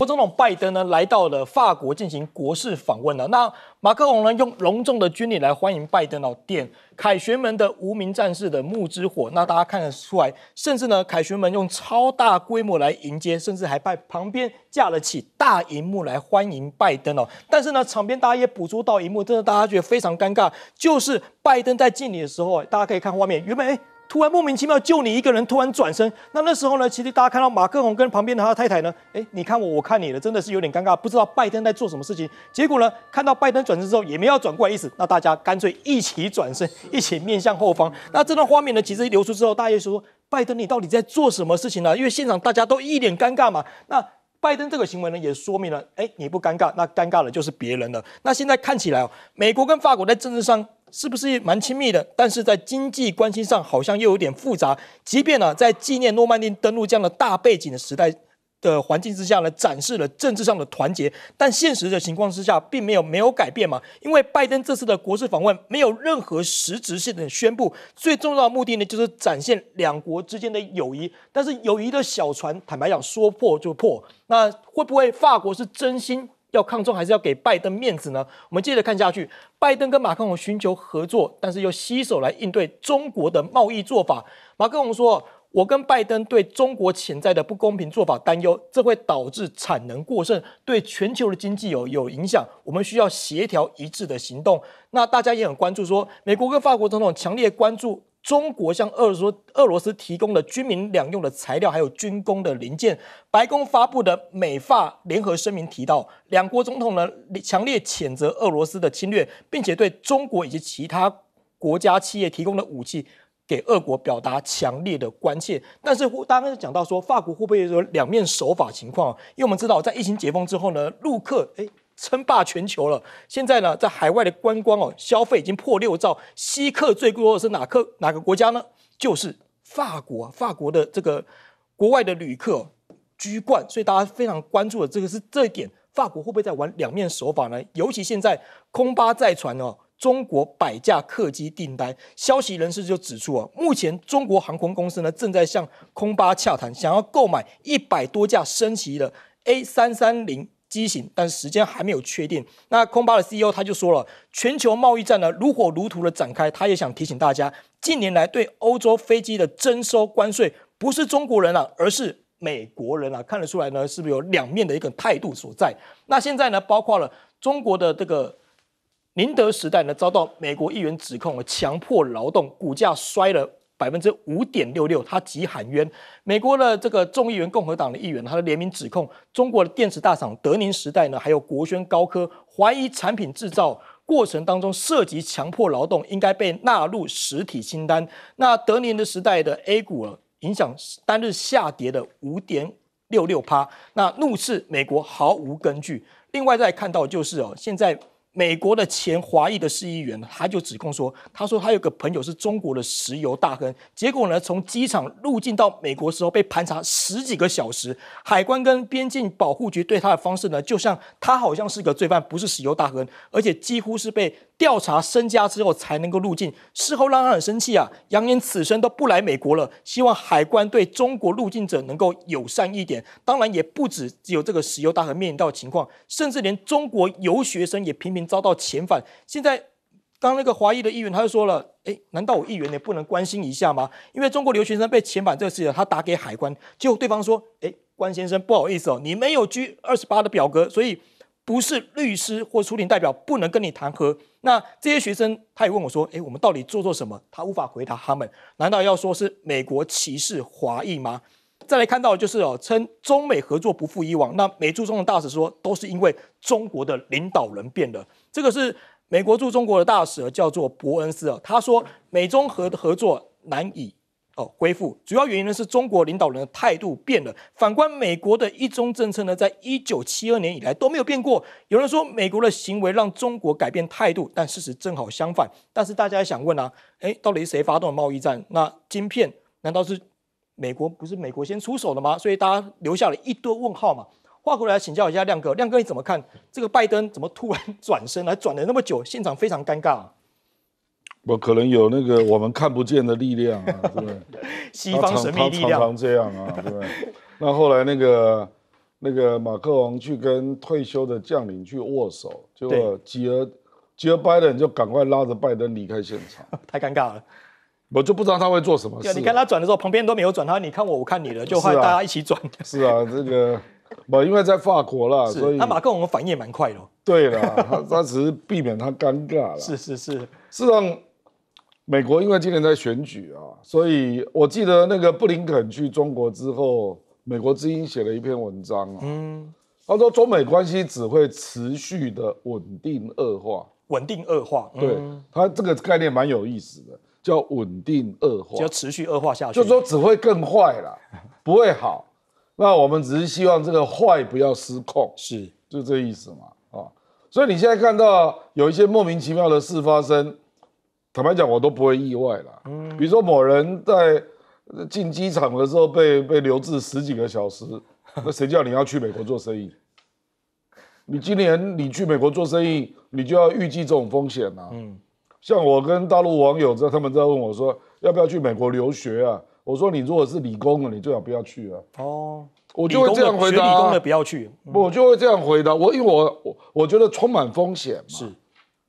副总统拜登呢，来到了法国进行国事访问了。那马克龙呢，用隆重的军礼来欢迎拜登哦，点凯旋门的无名战士的木之火。那大家看得出来，甚至呢，凯旋门用超大规模来迎接，甚至还派旁边架了起大荧幕来欢迎拜登哦。但是呢，场边大家也捕捉到一幕，真的大家觉得非常尴尬，就是拜登在敬礼的时候，大家可以看画面，原本突然莫名其妙就你一个人突然转身，那那时候呢，其实大家看到马克龙跟旁边的他太太呢，哎，你看我我看你了，真的是有点尴尬，不知道拜登在做什么事情。结果呢，看到拜登转身之后也没要转过来意思，那大家干脆一起转身，一起面向后方。那这段画面呢，其实流出之后，大家就说：“拜登，你到底在做什么事情呢？”因为现场大家都一脸尴尬嘛。那拜登这个行为呢，也说明了，哎，你不尴尬，那尴尬的就是别人了。那现在看起来哦，美国跟法国在政治上。是不是蛮亲密的？但是在经济关系上好像又有点复杂。即便呢，在纪念诺曼底登陆这样的大背景的时代的环境之下呢，展示了政治上的团结，但现实的情况之下并没有没有改变嘛。因为拜登这次的国事访问没有任何实质性的宣布，最重要的目的呢就是展现两国之间的友谊。但是友谊的小船，坦白讲，说破就破。那会不会法国是真心？要抗中还是要给拜登面子呢？我们接着看下去，拜登跟马克龙寻求合作，但是又携手来应对中国的贸易做法。马克龙说：“我跟拜登对中国潜在的不公平做法担忧，这会导致产能过剩，对全球的经济有有影响。我们需要协调一致的行动。”那大家也很关注，说美国跟法国总统强烈关注。中国向俄罗俄罗斯提供的军民两用的材料，还有军工的零件，白宫发布的美法联合声明提到，两国总统呢强烈谴责俄罗斯的侵略，并且对中国以及其他国家企业提供的武器给俄国表达强烈的关切。但是，刚刚讲到说法国会不会有两面手法情况？因为我们知道，在疫情解封之后呢，陆克诶称霸全球了。现在呢，在海外的观光哦，消费已经破六兆。稀客最多的是哪客哪个国家呢？就是法国法国的这个国外的旅客居冠，所以大家非常关注的这个是这一点。法国会不会在玩两面手法呢？尤其现在空巴在传哦，中国百架客机订单。消息人士就指出啊，目前中国航空公司呢正在向空巴洽谈，想要购买一百多架升级的 A 三三零。畸形，但时间还没有确定。那空巴的 CEO 他就说了，全球贸易战呢如火如荼的展开，他也想提醒大家，近年来对欧洲飞机的征收关税不是中国人啊，而是美国人啊，看得出来呢是不是有两面的一个态度所在？那现在呢，包括了中国的这个宁德时代呢，遭到美国议员指控强迫劳动，股价摔了。百分之五点六六，他急喊冤。美国的这个众议员、共和党的议员，他的联名指控中国的电池大厂德宁时代呢，还有国轩高科，怀疑产品制造过程当中涉及强迫劳动，应该被纳入实体清单。那德宁的时代的 A 股啊，影响单日下跌的五点六六趴。那怒斥美国毫无根据。另外再看到就是哦，现在。美国的前华裔的市议员，他就指控说，他说他有个朋友是中国的石油大亨，结果呢，从机场入境到美国时候被盘查十几个小时，海关跟边境保护局对他的方式呢，就像他好像是个罪犯，不是石油大亨，而且几乎是被。调查身家之后才能够入境，事后让他很生气啊，扬言此生都不来美国了。希望海关对中国入境者能够友善一点。当然，也不止只有这个石油大亨面临到的情况，甚至连中国游学生也频频遭到遣返。现在，刚那个华裔的议员他就说了：“诶，难道我议员也不能关心一下吗？因为中国留学生被遣返这事，情，他打给海关，结果对方说：‘诶，关先生，不好意思哦，你没有 G 二十八的表格，所以’。”不是律师或出庭代表不能跟你谈和，那这些学生他也问我说，哎，我们到底做错什么？他无法回答他们，难道要说是美国歧视华裔吗？再来看到就是哦，称中美合作不复以往，那美驻中的大使说都是因为中国的领导人变了，这个是美国驻中国的大使叫做伯恩斯哦，他说美中合合作难以。恢复主要原因呢是中国领导人的态度变了。反观美国的一中政策呢，在一九七二年以来都没有变过。有人说美国的行为让中国改变态度，但事实正好相反。但是大家想问啊，诶，到底是谁发动的贸易战？那晶片难道是美国？不是美国先出手的吗？所以大家留下了一堆问号嘛。话回来请教一下亮哥，亮哥你怎么看这个拜登怎么突然 [LAUGHS] 转身，还转了那么久，现场非常尴尬。我可能有那个我们看不见的力量啊，[LAUGHS] 对不西方神秘力量这样啊，对不 [LAUGHS] 那后来那个那个马克王去跟退休的将领去握手，结果吉尔吉尔拜登就赶快拉着拜登离开现场，[LAUGHS] 太尴尬了。我就不知道他会做什么事。你看他转的时候，旁边都没有转，他你看我，我看你的，就害大家一起转。是啊，这个不因为，在法国啦，所以他马克王反应蛮快的。对了，他他只是避免他尴尬了。是是是，是让。美国因为今年在选举啊，所以我记得那个布林肯去中国之后，美国之音写了一篇文章啊，嗯，他说中美关系只会持续的稳定恶化，稳定恶化，对他这个概念蛮有意思的，叫稳定恶化，就持续恶化下去，就是说只会更坏了，[LAUGHS] 不会好，那我们只是希望这个坏不要失控，是，就这意思嘛，啊，所以你现在看到有一些莫名其妙的事发生。坦白讲，我都不会意外啦。嗯，比如说某人在进机场的时候被被留置十几个小时，那谁叫你要去美国做生意？你今年你去美国做生意，你就要预计这种风险啊。嗯，像我跟大陆网友在，他们在问我说要不要去美国留学啊？我说你如果是理工的，你最好不要去啊。哦，我就会这样回答，理工的不要去。我就会这样回答。我因为我我我觉得充满风险嘛。是。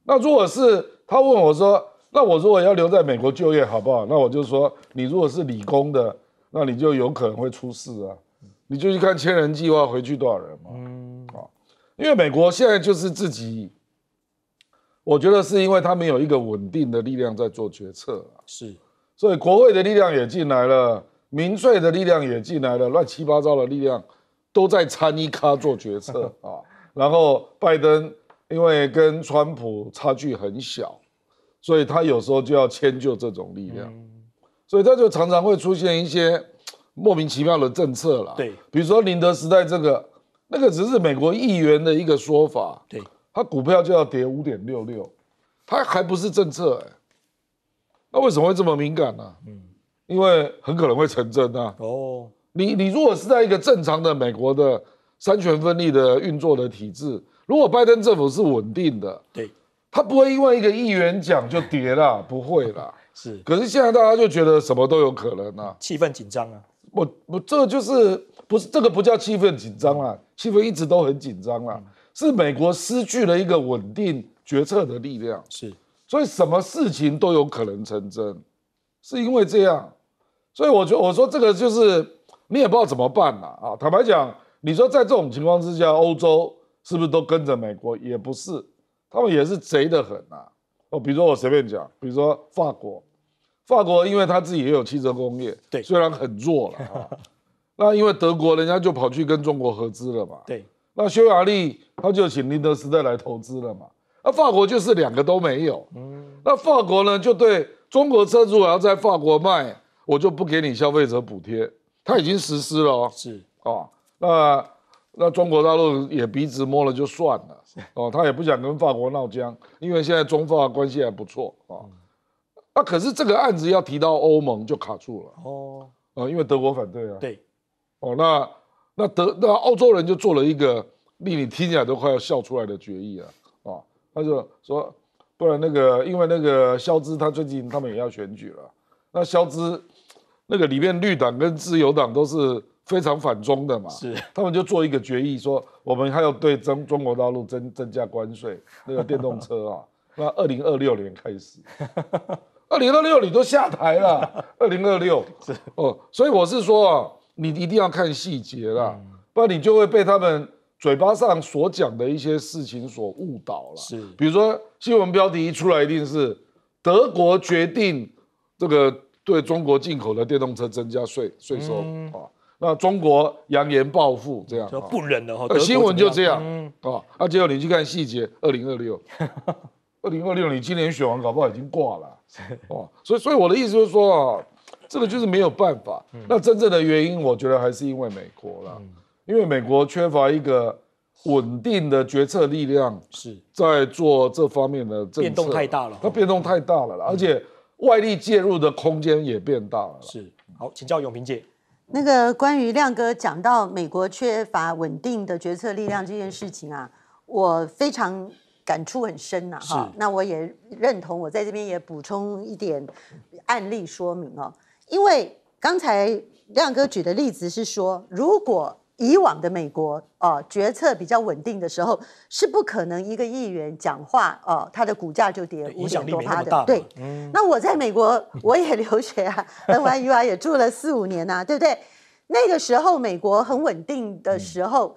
那如果是他问我说。那我如果要留在美国就业，好不好？那我就说，你如果是理工的，那你就有可能会出事啊！你就去看千人计划回去多少人嘛。嗯，啊，因为美国现在就是自己，我觉得是因为他们有一个稳定的力量在做决策啊。是，所以国会的力量也进来了，民粹的力量也进来了，乱七八糟的力量都在参一卡做决策啊。[LAUGHS] 然后拜登因为跟川普差距很小。所以他有时候就要迁就这种力量，所以他就常常会出现一些莫名其妙的政策了。对，比如说宁德时代这个，那个只是美国议员的一个说法。对，他股票就要跌五点六六，他还不是政策哎，那为什么会这么敏感呢？嗯，因为很可能会成真啊。哦，你你如果是在一个正常的美国的三权分立的运作的体制，如果拜登政府是稳定的，对。他不会因为一个议员讲就跌了，[LAUGHS] 不会啦。是，可是现在大家就觉得什么都有可能啊，气氛紧张啊。我我这就是不是这个不叫气氛紧张啦，气氛一直都很紧张啦。是美国失去了一个稳定决策的力量，是，所以什么事情都有可能成真，是因为这样，所以我觉得我说这个就是你也不知道怎么办啦啊。坦白讲，你说在这种情况之下，欧洲是不是都跟着美国？也不是。他们也是贼的很呐！哦，比如说我随便讲，比如说法国，法国因为他自己也有汽车工业，对，虽然很弱了啊。[LAUGHS] 那因为德国人家就跑去跟中国合资了嘛。对。那匈牙利他就请林德斯特来投资了嘛。那法国就是两个都没有。嗯。那法国呢，就对中国车主要在法国卖，我就不给你消费者补贴。他已经实施了。哦，是。哦，那。那中国大陆也鼻子摸了就算了，[LAUGHS] 哦，他也不想跟法国闹僵，因为现在中法关系还不错啊。那可是这个案子要提到欧盟就卡住了哦，呃，因为德国反对啊。对，哦，那那德那欧洲人就做了一个令你听起来都快要笑出来的决议啊，啊，他就说，不然那个因为那个肖兹他最近他们也要选举了，那肖兹那个里面绿党跟自由党都是。非常反中的嘛，是他们就做一个决议，说我们还要对中中国大陆增增加关税，那个电动车啊，[LAUGHS] 那二零二六年开始，二零二六你都下台了，[LAUGHS] 二零二六是哦，所以我是说啊，你一定要看细节啦，不然你就会被他们嘴巴上所讲的一些事情所误导了。是，比如说新闻标题一出来，一定是德国决定这个对中国进口的电动车增加税税收啊。那中国扬言报复，这样就不忍了。新闻就这样啊。那结果你去看细节，二零二六，[LAUGHS] 二零二六，你今年选完搞不好已经挂了，哇！所以，所以我的意思就是说啊，这个就是没有办法。那真正的原因，我觉得还是因为美国啦。因为美国缺乏一个稳定的决策力量，是在做这方面的政策。变动太大了，它变动太大了啦，而且外力介入的空间也变大了。是好，请教永平姐。那个关于亮哥讲到美国缺乏稳定的决策力量这件事情啊，我非常感触很深呐，哈。那我也认同，我在这边也补充一点案例说明哦，因为刚才亮哥举的例子是说，如果。以往的美国啊，决策比较稳定的时候，是不可能一个议员讲话哦，他的股价就跌五点多趴的。对，那我在美国我也留学啊，[LAUGHS] NYU 也住了四五年呐，对不对？那个时候美国很稳定的时候，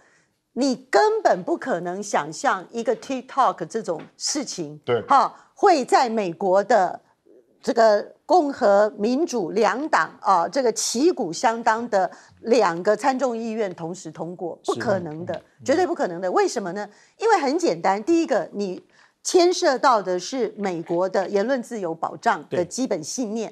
你根本不可能想象一个 TikTok 这种事情，对，哈，会在美国的。这个共和民主两党啊，这个旗鼓相当的两个参众议院同时通过，不可能的，绝对不可能的。为什么呢？因为很简单，第一个，你牵涉到的是美国的言论自由保障的基本信念。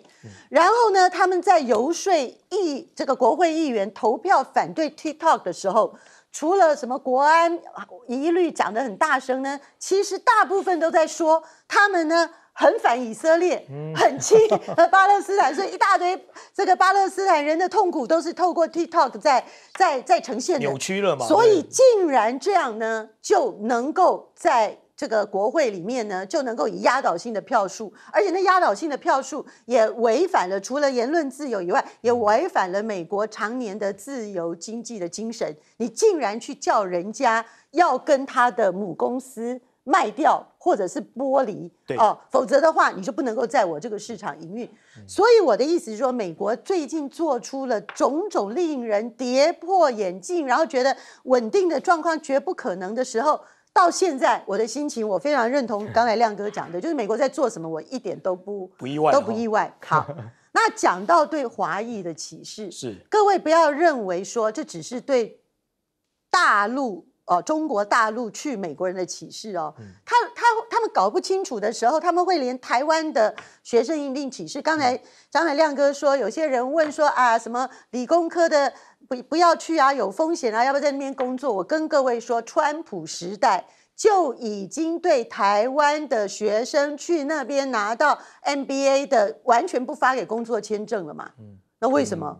然后呢，他们在游说议这个国会议员投票反对 TikTok 的时候，除了什么国安疑虑讲得很大声呢？其实大部分都在说他们呢。很反以色列，很亲和巴勒斯坦，所以一大堆这个巴勒斯坦人的痛苦都是透过 TikTok 在在在呈现的扭曲了嘛？所以竟然这样呢，就能够在这个国会里面呢，就能够以压倒性的票数，而且那压倒性的票数也违反了除了言论自由以外，也违反了美国常年的自由经济的精神。你竟然去叫人家要跟他的母公司。卖掉或者是剥离，对哦，否则的话你就不能够在我这个市场营运。所以我的意思是说，美国最近做出了种种令人跌破眼镜，然后觉得稳定的状况绝不可能的时候，到现在我的心情，我非常认同 [LAUGHS] 刚才亮哥讲的，就是美国在做什么，我一点都不不意外，都不意外。好，[LAUGHS] 那讲到对华裔的歧视，是各位不要认为说这只是对大陆。中国大陆去美国人的启示哦，他他他们搞不清楚的时候，他们会连台湾的学生一定启示。刚才张海亮哥说，有些人问说啊，什么理工科的不不要去啊，有风险啊，要不要在那边工作？我跟各位说，川普时代就已经对台湾的学生去那边拿到 MBA 的完全不发给工作签证了嘛。嗯，那为什么？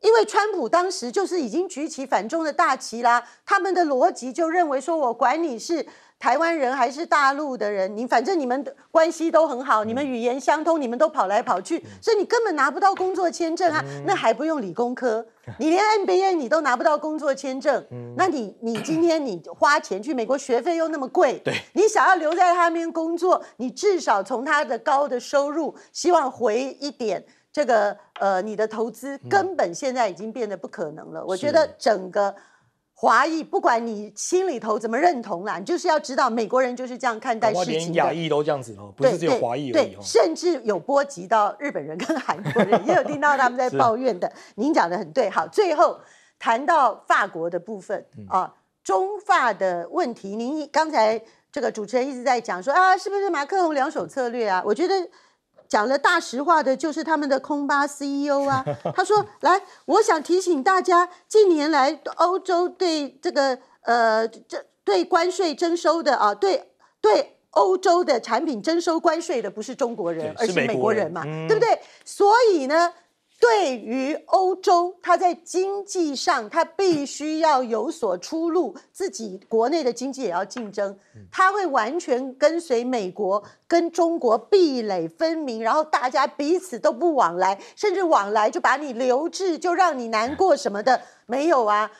因为川普当时就是已经举起反中的大旗啦，他们的逻辑就认为说，我管你是台湾人还是大陆的人，你反正你们的关系都很好，你们语言相通，你们都跑来跑去，所以你根本拿不到工作签证啊。那还不用理工科，[LAUGHS] 你连 MBA 你都拿不到工作签证，那你你今天你花钱去美国，学费又那么贵，你想要留在他那边工作，你至少从他的高的收入希望回一点。这个呃，你的投资根本现在已经变得不可能了。我觉得整个华裔，不管你心里头怎么认同啦，你就是要知道美国人就是这样看待事情的。连亚裔都这样子喽，不是只有华裔对，甚至有波及到日本人跟韩国人，也有听到他们在 [LAUGHS] 抱怨的。您讲的很对。好，最后谈到法国的部分啊，中法的问题，您刚才这个主持人一直在讲说啊，是不是马克龙两手策略啊？我觉得。讲了大实话的，就是他们的空巴 CEO 啊，他说：“来，我想提醒大家，近年来欧洲对这个呃，这对关税征收的啊，对对欧洲的产品征收关税的，不是中国人，而是美国人嘛，对不对？所以呢。”对于欧洲，它在经济上，它必须要有所出路，自己国内的经济也要竞争。它会完全跟随美国，跟中国壁垒分明，然后大家彼此都不往来，甚至往来就把你留置，就让你难过什么的没有啊。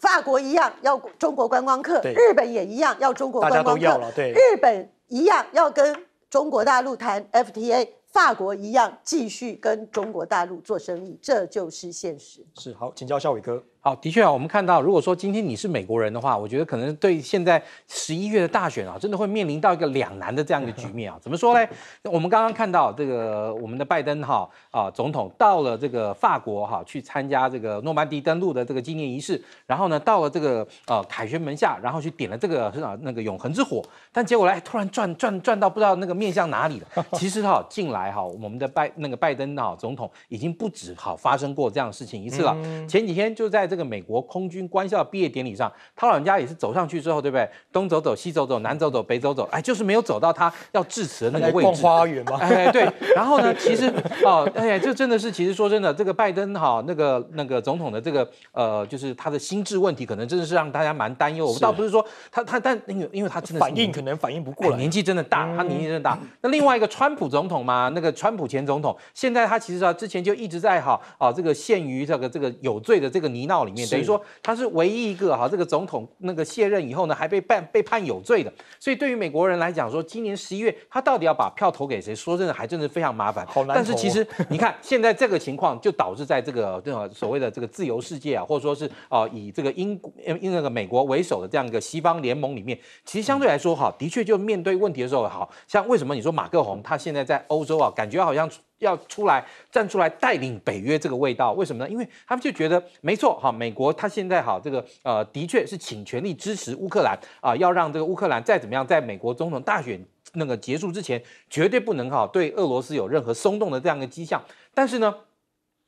法国一样要中国观光客，日本也一样要中国观光客，对，日本一样要跟中国大陆谈 FTA。法国一样继续跟中国大陆做生意，这就是现实。是好，请教夏伟哥。好，的确啊，我们看到，如果说今天你是美国人的话，我觉得可能对现在十一月的大选啊，真的会面临到一个两难的这样一个局面啊。怎么说呢？我们刚刚看到这个我们的拜登哈啊总统到了这个法国哈去参加这个诺曼底登陆的这个纪念仪式，然后呢到了这个呃凯旋门下，然后去点了这个啊那个永恒之火，但结果来突然转转转到不知道那个面向哪里了。其实哈进来哈我们的拜那个拜登哈总统已经不止好发生过这样的事情一次了，前几天就在这。这个美国空军官校毕业典礼上，他老人家也是走上去之后，对不对？东走走，西走走，南走走，北走走，哎，就是没有走到他要致辞的那个位置。花园吗？哎，对。然后呢，其实哦，哎，这真的是，其实说真的，这个拜登哈，那个那个总统的这个呃，就是他的心智问题，可能真的是让大家蛮担忧。我倒不是说他他，但因为因为他真的反应可能反应不过来，年纪真的大，他年纪真的大。那另外一个川普总统嘛，那个川普前总统，现在他其实啊，之前就一直在哈啊，这个陷于这个这个有罪的这个泥淖。里面等于说他是唯一一个哈这个总统那个卸任以后呢还被判被判有罪的，所以对于美国人来讲说，今年十一月他到底要把票投给谁？说真的还真的非常麻烦。好，但是其实你看现在这个情况，就导致在这个这种所谓的这个自由世界啊，或者说是呃以这个英英那个美国为首的这样一个西方联盟里面，其实相对来说哈，的确就面对问题的时候，好像为什么你说马克宏他现在在欧洲啊，感觉好像。要出来站出来带领北约这个味道，为什么呢？因为他们就觉得没错哈，美国他现在好这个呃，的确是请全力支持乌克兰啊，要让这个乌克兰再怎么样，在美国总统大选那个结束之前，绝对不能哈对俄罗斯有任何松动的这样一个迹象。但是呢。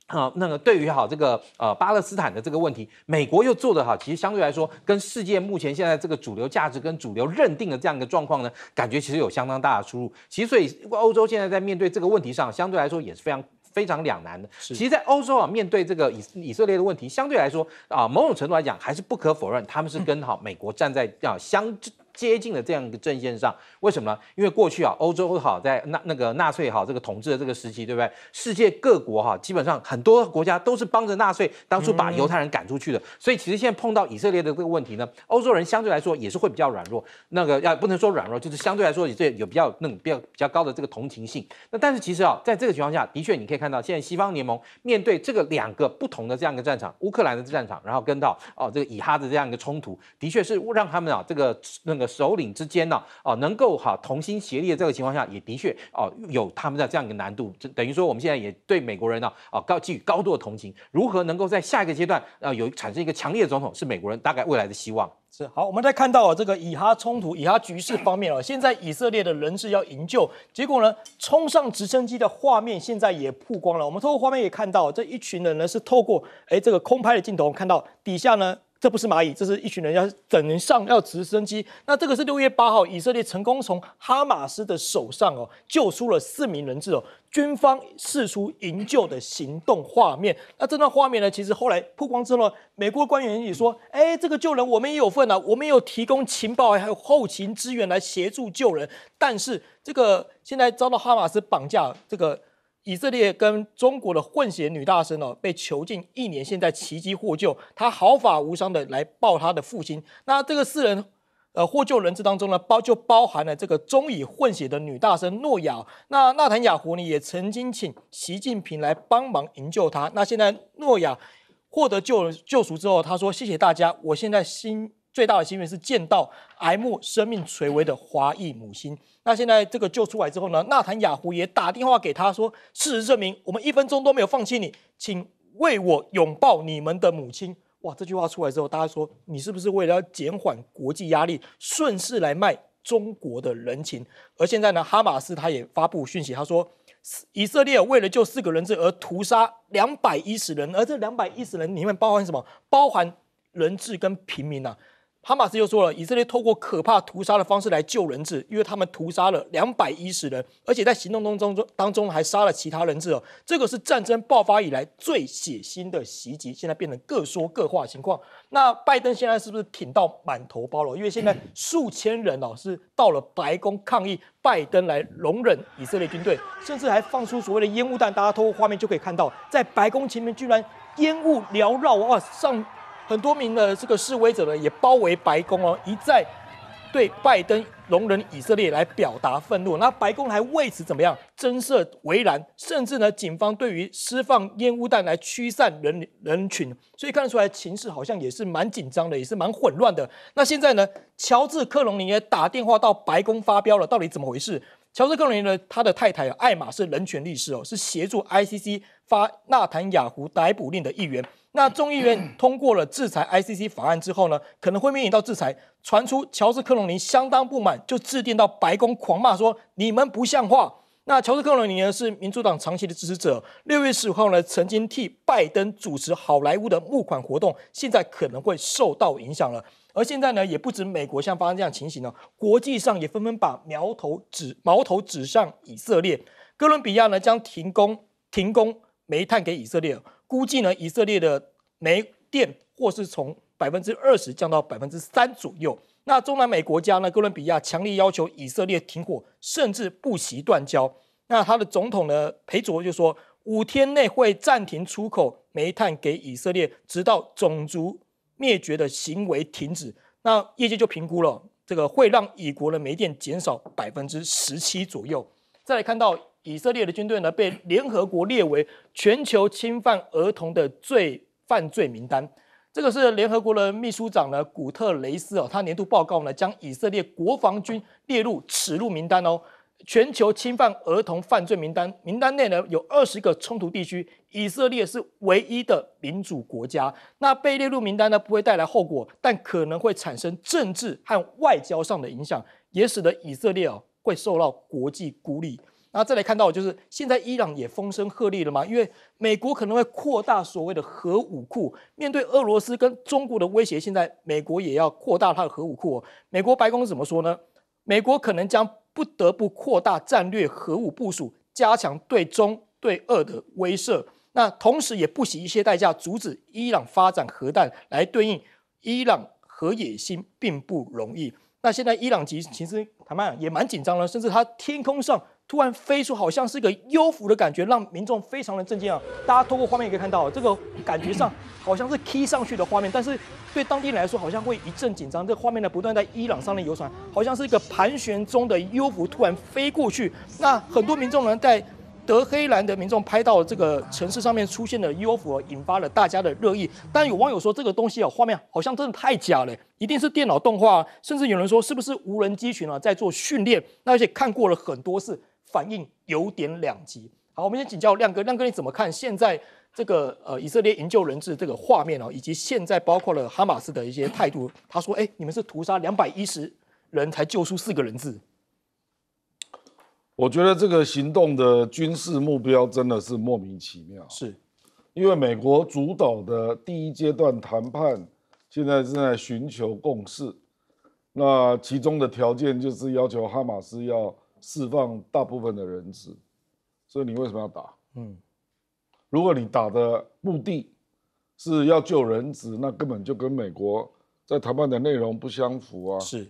啊，那个对于好这个呃巴勒斯坦的这个问题，美国又做的好，其实相对来说跟世界目前现在这个主流价值跟主流认定的这样一个状况呢，感觉其实有相当大的出入。其实所以欧洲现在在面对这个问题上，相对来说也是非常非常两难的。其实，在欧洲啊，面对这个以以色列的问题，相对来说啊，某种程度来讲还是不可否认，他们是跟好美国站在啊相。接近了这样一个阵线上，为什么？因为过去啊，欧洲好在纳那个纳粹好这个统治的这个时期，对不对？世界各国哈基本上很多国家都是帮着纳粹当初把犹太人赶出去的，所以其实现在碰到以色列的这个问题呢，欧洲人相对来说也是会比较软弱。那个要不能说软弱，就是相对来说也这有比较那种比较比较高的这个同情性。那但是其实啊，在这个情况下的确你可以看到，现在西方联盟面对这个两个不同的这样一个战场，乌克兰的战场，然后跟到哦这个以哈的这样一个冲突，的确是让他们啊这个那个。首领之间呢，啊，能够哈同心协力的这个情况下，也的确哦有他们的这样一个难度。等于说，我们现在也对美国人呢，啊，高给予高度的同情。如何能够在下一个阶段，啊，有产生一个强烈的总统，是美国人大概未来的希望。是好，我们再看到啊，这个以哈冲突、以哈局势方面啊，现在以色列的人质要营救，结果呢，冲上直升机的画面现在也曝光了。我们透过画面也看到，这一群人呢是透过哎这个空拍的镜头看到底下呢。这不是蚂蚁，这是一群人要等上要直升机。那这个是六月八号，以色列成功从哈马斯的手上哦救出了四名人质哦。军方试出营救的行动画面，那这段画面呢，其实后来曝光之后，美国官员也说，哎，这个救人我们也有份啊，我们有提供情报还有后勤资源来协助救人，但是这个现在遭到哈马斯绑架这个。以色列跟中国的混血女大生哦，被囚禁一年，现在奇迹获救，她毫发无伤的来抱她的父亲。那这个四人呃获救人质当中呢，包就包含了这个中以混血的女大生诺亚。那纳坦雅胡呢，也曾经请习近平来帮忙营救他。那现在诺亚获得救救赎之后，他说：“谢谢大家，我现在心。”最大的心愿是见到 M 生命垂危的华裔母亲。那现在这个救出来之后呢？纳坦雅胡也打电话给他说：“事实证明，我们一分钟都没有放弃你，请为我拥抱你们的母亲。”哇，这句话出来之后，大家说你是不是为了要减缓国际压力，顺势来卖中国的人情？而现在呢，哈马斯他也发布讯息，他说：“以色列为了救四个人质而屠杀两百一十人，而这两百一十人里面包含什么？包含人质跟平民呐。”哈马斯又说了，以色列透过可怕屠杀的方式来救人质，因为他们屠杀了两百一十人，而且在行动当中中当中还杀了其他人质哦。这个是战争爆发以来最血腥的袭击，现在变成各说各话情况。那拜登现在是不是挺到满头包了？因为现在 [CLEARS THROAT] 数千人哦是到了白宫抗议拜登来容忍以色列军队，甚至还放出所谓的烟雾弹。大家透过画面就可以看到，在白宫前面居然烟雾缭绕哇上。很多名的这个示威者呢，也包围白宫哦，一再对拜登容忍以色列来表达愤怒。那白宫还为此怎么样增设围栏，甚至呢，警方对于释放烟雾弹来驱散人人群，所以看得出来，情势好像也是蛮紧张的，也是蛮混乱的。那现在呢，乔治克隆尼也打电话到白宫发飙了，到底怎么回事？乔治克隆宁呢，他的太太艾玛是人权律师哦，是协助 I C C 发纳坦雅胡逮捕令的一员。那众议院通过了制裁 I C C 法案之后呢，可能会面临到制裁。传出乔治克隆林相当不满，就致电到白宫狂骂说：“你们不像话。”那乔治·克鲁尼呢是民主党长期的支持者。六月十五号呢，曾经替拜登主持好莱坞的募款活动，现在可能会受到影响了。而现在呢，也不止美国像发生这样情形呢，国际上也纷纷把苗头指矛头指向以色列。哥伦比亚呢将停工停工煤炭给以色列，估计呢以色列的煤电或是从百分之二十降到百分之三左右。那中南美国家呢？哥伦比亚强烈要求以色列停火，甚至不惜断交。那他的总统呢？裴卓就说，五天内会暂停出口煤炭给以色列，直到种族灭绝的行为停止。那业界就评估了，这个会让以国的煤电减少百分之十七左右。再来看到以色列的军队呢，被联合国列为全球侵犯儿童的罪犯罪名单。这个是联合国的秘书长呢，古特雷斯哦，他年度报告呢，将以色列国防军列入耻辱名单哦，全球侵犯儿童犯罪名单，名单内呢有二十个冲突地区，以色列是唯一的民主国家，那被列入名单呢不会带来后果，但可能会产生政治和外交上的影响，也使得以色列哦会受到国际孤立。那再来看到就是现在伊朗也风声鹤唳了嘛，因为美国可能会扩大所谓的核武库，面对俄罗斯跟中国的威胁，现在美国也要扩大它的核武库哦。美国白宫怎么说呢？美国可能将不得不扩大战略核武部署，加强对中对俄的威慑。那同时也不惜一些代价阻止伊朗发展核弹，来对应伊朗核野心，并不容易。那现在伊朗其实坦白讲也蛮紧张了，甚至它天空上。突然飞出，好像是一个幽浮的感觉，让民众非常的震惊啊！大家透过画面也可以看到，这个感觉上好像是踢上去的画面，但是对当地人来说，好像会一阵紧张。这画面呢，不断在伊朗上面游传，好像是一个盘旋中的幽浮突然飞过去。那很多民众呢，在德黑兰的民众拍到这个城市上面出现的幽浮，引发了大家的热议。但有网友说，这个东西啊，画面好像真的太假了，一定是电脑动画。甚至有人说，是不是无人机群啊在做训练？那而且看过了很多次。反应有点两极。好，我们先请教亮哥，亮哥你怎么看现在这个呃以色列营救人质这个画面哦，以及现在包括了哈马斯的一些态度？他说：“哎，你们是屠杀两百一十人才救出四个人质。”我觉得这个行动的军事目标真的是莫名其妙，是因为美国主导的第一阶段谈判现在正在寻求共识，那其中的条件就是要求哈马斯要。释放大部分的人质，所以你为什么要打？嗯，如果你打的目的，是要救人质，那根本就跟美国在谈判的内容不相符啊。是，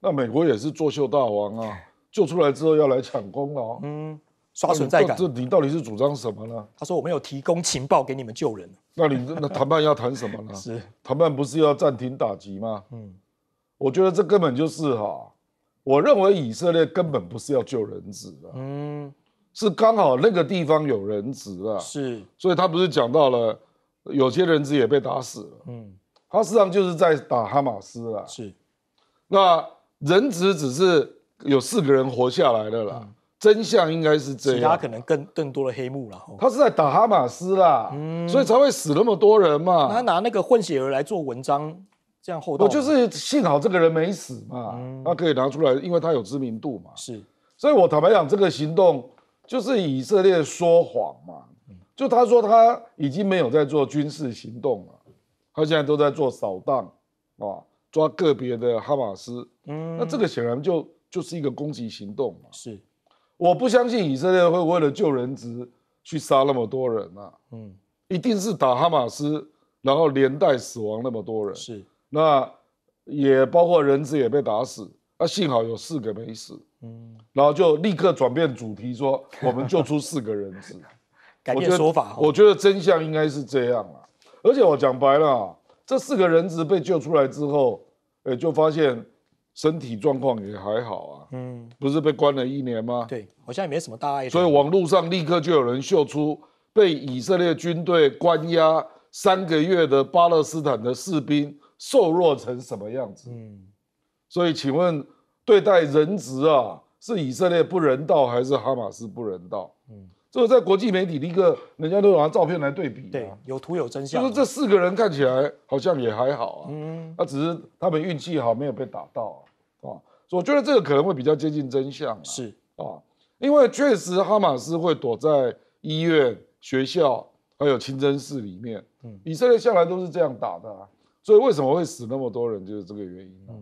那美国也是作秀大王啊，救出来之后要来抢功哦。嗯，刷存在感。这你到底是主张什么呢？他说我没有提供情报给你们救人。那你那谈判要谈什么呢？[LAUGHS] 是谈判不是要暂停打击吗？嗯，我觉得这根本就是哈。我认为以色列根本不是要救人质的，嗯，是刚好那个地方有人质了，是，所以他不是讲到了，有些人质也被打死了，嗯，他实际上就是在打哈马斯了，是，那人质只是有四个人活下来的啦，真相应该是这样，其他可能更更多的黑幕了，他是在打哈马斯啦，嗯，所以才会死那么多人嘛，他拿那个混血儿来做文章。这样互我就是幸好这个人没死嘛，他可以拿出来，因为他有知名度嘛。是，所以我坦白讲，这个行动就是以色列说谎嘛，就他说他已经没有在做军事行动了，他现在都在做扫荡啊，抓个别的哈马斯。嗯，那这个显然就就是一个攻击行动嘛。是，我不相信以色列会为了救人质去杀那么多人啊。嗯，一定是打哈马斯，然后连带死亡那么多人。是。那也包括人质也被打死，那幸好有四个没死，嗯，然后就立刻转变主题说，我们救出四个人质，[LAUGHS] 改变说法。我觉得真相应该是这样而且我讲白了，这四个人质被救出来之后，就发现身体状况也还好啊，嗯，不是被关了一年吗？对，好像也没什么大碍。所以网络上立刻就有人秀出被以色列军队关押三个月的巴勒斯坦的士兵。瘦弱成什么样子？嗯，所以请问，对待人质啊，是以色列不人道还是哈马斯不人道？嗯，这个在国际媒体的一个，人家都拿照片来对比。对，有图有真相。就是这四个人看起来好像也还好啊，嗯，那只是他们运气好，没有被打到啊。啊，我觉得这个可能会比较接近真相啊。是啊，因为确实哈马斯会躲在医院、学校还有清真寺里面，嗯，以色列向来都是这样打的啊。所以为什么会死那么多人，就是这个原因了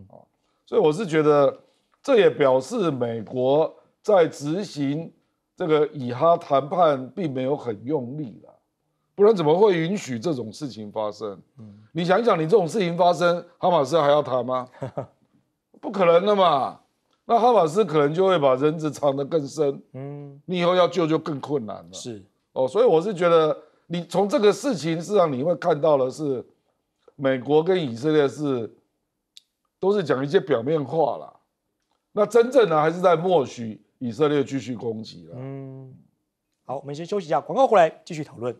所以我是觉得，这也表示美国在执行这个以哈谈判，并没有很用力了，不然怎么会允许这种事情发生？嗯，你想想，你这种事情发生，哈马斯还要谈吗？[LAUGHS] 不可能的嘛！那哈马斯可能就会把人质藏得更深。嗯，你以后要救就更困难了。是哦，所以我是觉得，你从这个事情实际上你会看到的是。美国跟以色列是，都是讲一些表面话了，那真正呢还是在默许以色列继续攻击了。嗯，好，我们先休息一下，广告回来继续讨论。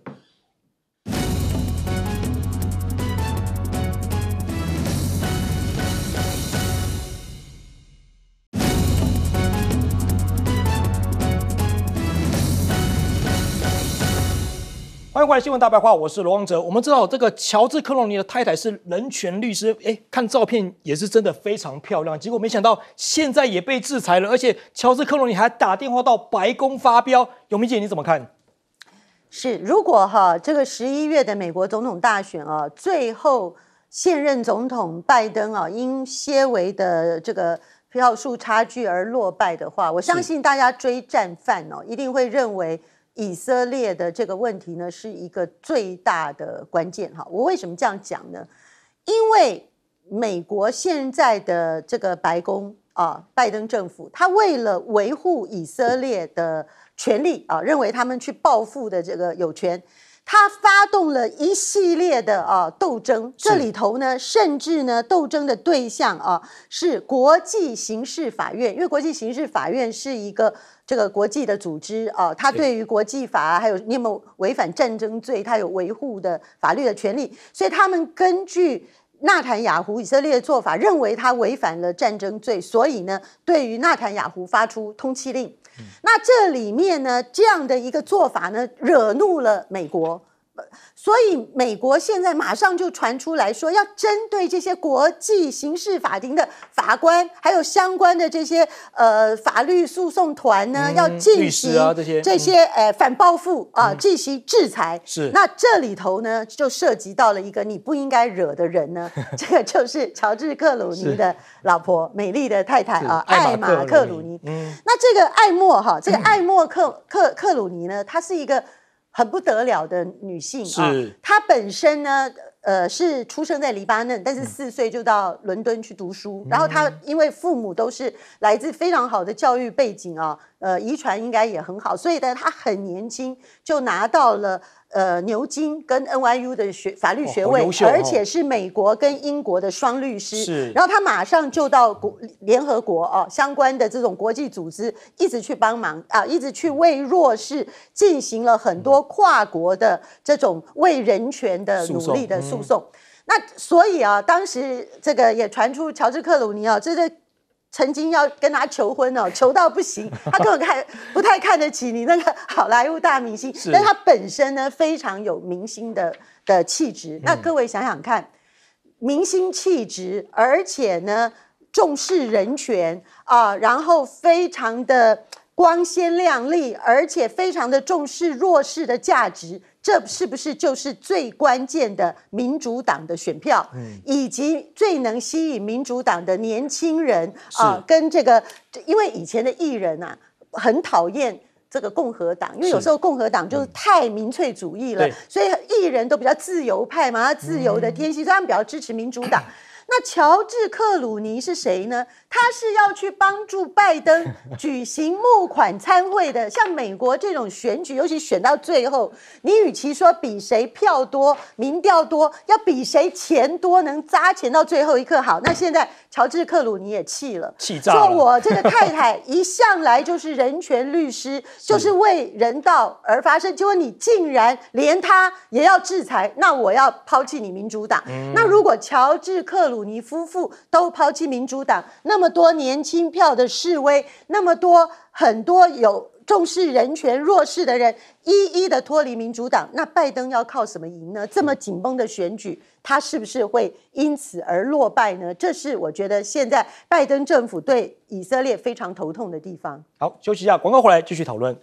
欢迎回来，新闻大白话，我是罗旺哲。我们知道这个乔治克隆尼的太太是人权律师，诶，看照片也是真的非常漂亮。结果没想到现在也被制裁了，而且乔治克隆尼还打电话到白宫发飙。永明姐，你怎么看？是，如果哈这个十一月的美国总统大选啊，最后现任总统拜登啊，因些微的这个票数差距而落败的话，我相信大家追战犯哦，一定会认为。以色列的这个问题呢，是一个最大的关键哈。我为什么这样讲呢？因为美国现在的这个白宫啊，拜登政府，他为了维护以色列的权利啊，认为他们去报复的这个有权。他发动了一系列的啊斗争，这里头呢，甚至呢，斗争的对象啊是国际刑事法院，因为国际刑事法院是一个这个国际的组织啊，它对于国际法还有你们违反战争罪，它有维护的法律的权利，所以他们根据纳坦雅胡以色列的做法，认为他违反了战争罪，所以呢，对于纳坦雅胡发出通缉令。那这里面呢，这样的一个做法呢，惹怒了美国。所以美国现在马上就传出来说，要针对这些国际刑事法庭的法官，还有相关的这些呃法律诉讼团呢，要进行这些这些呃反报复啊，进行制裁。是那这里头呢，就涉及到了一个你不应该惹的人呢，[LAUGHS] 这个就是乔治克鲁尼的老婆，美丽的太太啊，艾玛克鲁尼。那这个艾莫哈，这个艾莫克 [LAUGHS] 克克鲁尼呢，他是一个。很不得了的女性啊，她本身呢，呃，是出生在黎巴嫩，但是四岁就到伦敦去读书，然后她因为父母都是来自非常好的教育背景啊，呃，遗传应该也很好，所以呢，她很年轻就拿到了。呃，牛津跟 NYU 的学法律学位，而且是美国跟英国的双律师。是，然后他马上就到国联合国哦相关的这种国际组织，一直去帮忙啊，一直去为弱势进行了很多跨国的这种为人权的努力的诉讼。那所以啊，当时这个也传出乔治克鲁尼啊，这个。曾经要跟他求婚哦，[LAUGHS] 求到不行，[LAUGHS] 他根本看不太看得起你那个 [LAUGHS] 好莱坞大明星，但他本身呢非常有明星的的气质。那各位想想看，明星气质，而且呢重视人权啊，然后非常的光鲜亮丽，而且非常的重视弱势的价值。这是不是就是最关键的民主党的选票，以及最能吸引民主党的年轻人啊？跟这个，因为以前的艺人啊，很讨厌这个共和党，因为有时候共和党就是太民粹主义了，所以艺人都比较自由派嘛，自由的天性，所以他们比较支持民主党。那乔治克鲁尼是谁呢？他是要去帮助拜登 [LAUGHS] 举行募款参会的。像美国这种选举，尤其选到最后，你与其说比谁票多、民调多，要比谁钱多，能砸钱到最后一刻好。那现在乔治克鲁尼也气了，气炸了。说我这个太太一向来就是人权律师，[LAUGHS] 就是为人道而发声，结果你竟然连他也要制裁，那我要抛弃你民主党。那如果乔治克鲁，祖尼夫妇都抛弃民主党，那么多年轻票的示威，那么多很多有重视人权弱势的人一一的脱离民主党，那拜登要靠什么赢呢？这么紧绷的选举，他是不是会因此而落败呢？这是我觉得现在拜登政府对以色列非常头痛的地方。好，休息一下，广告回来继续讨论。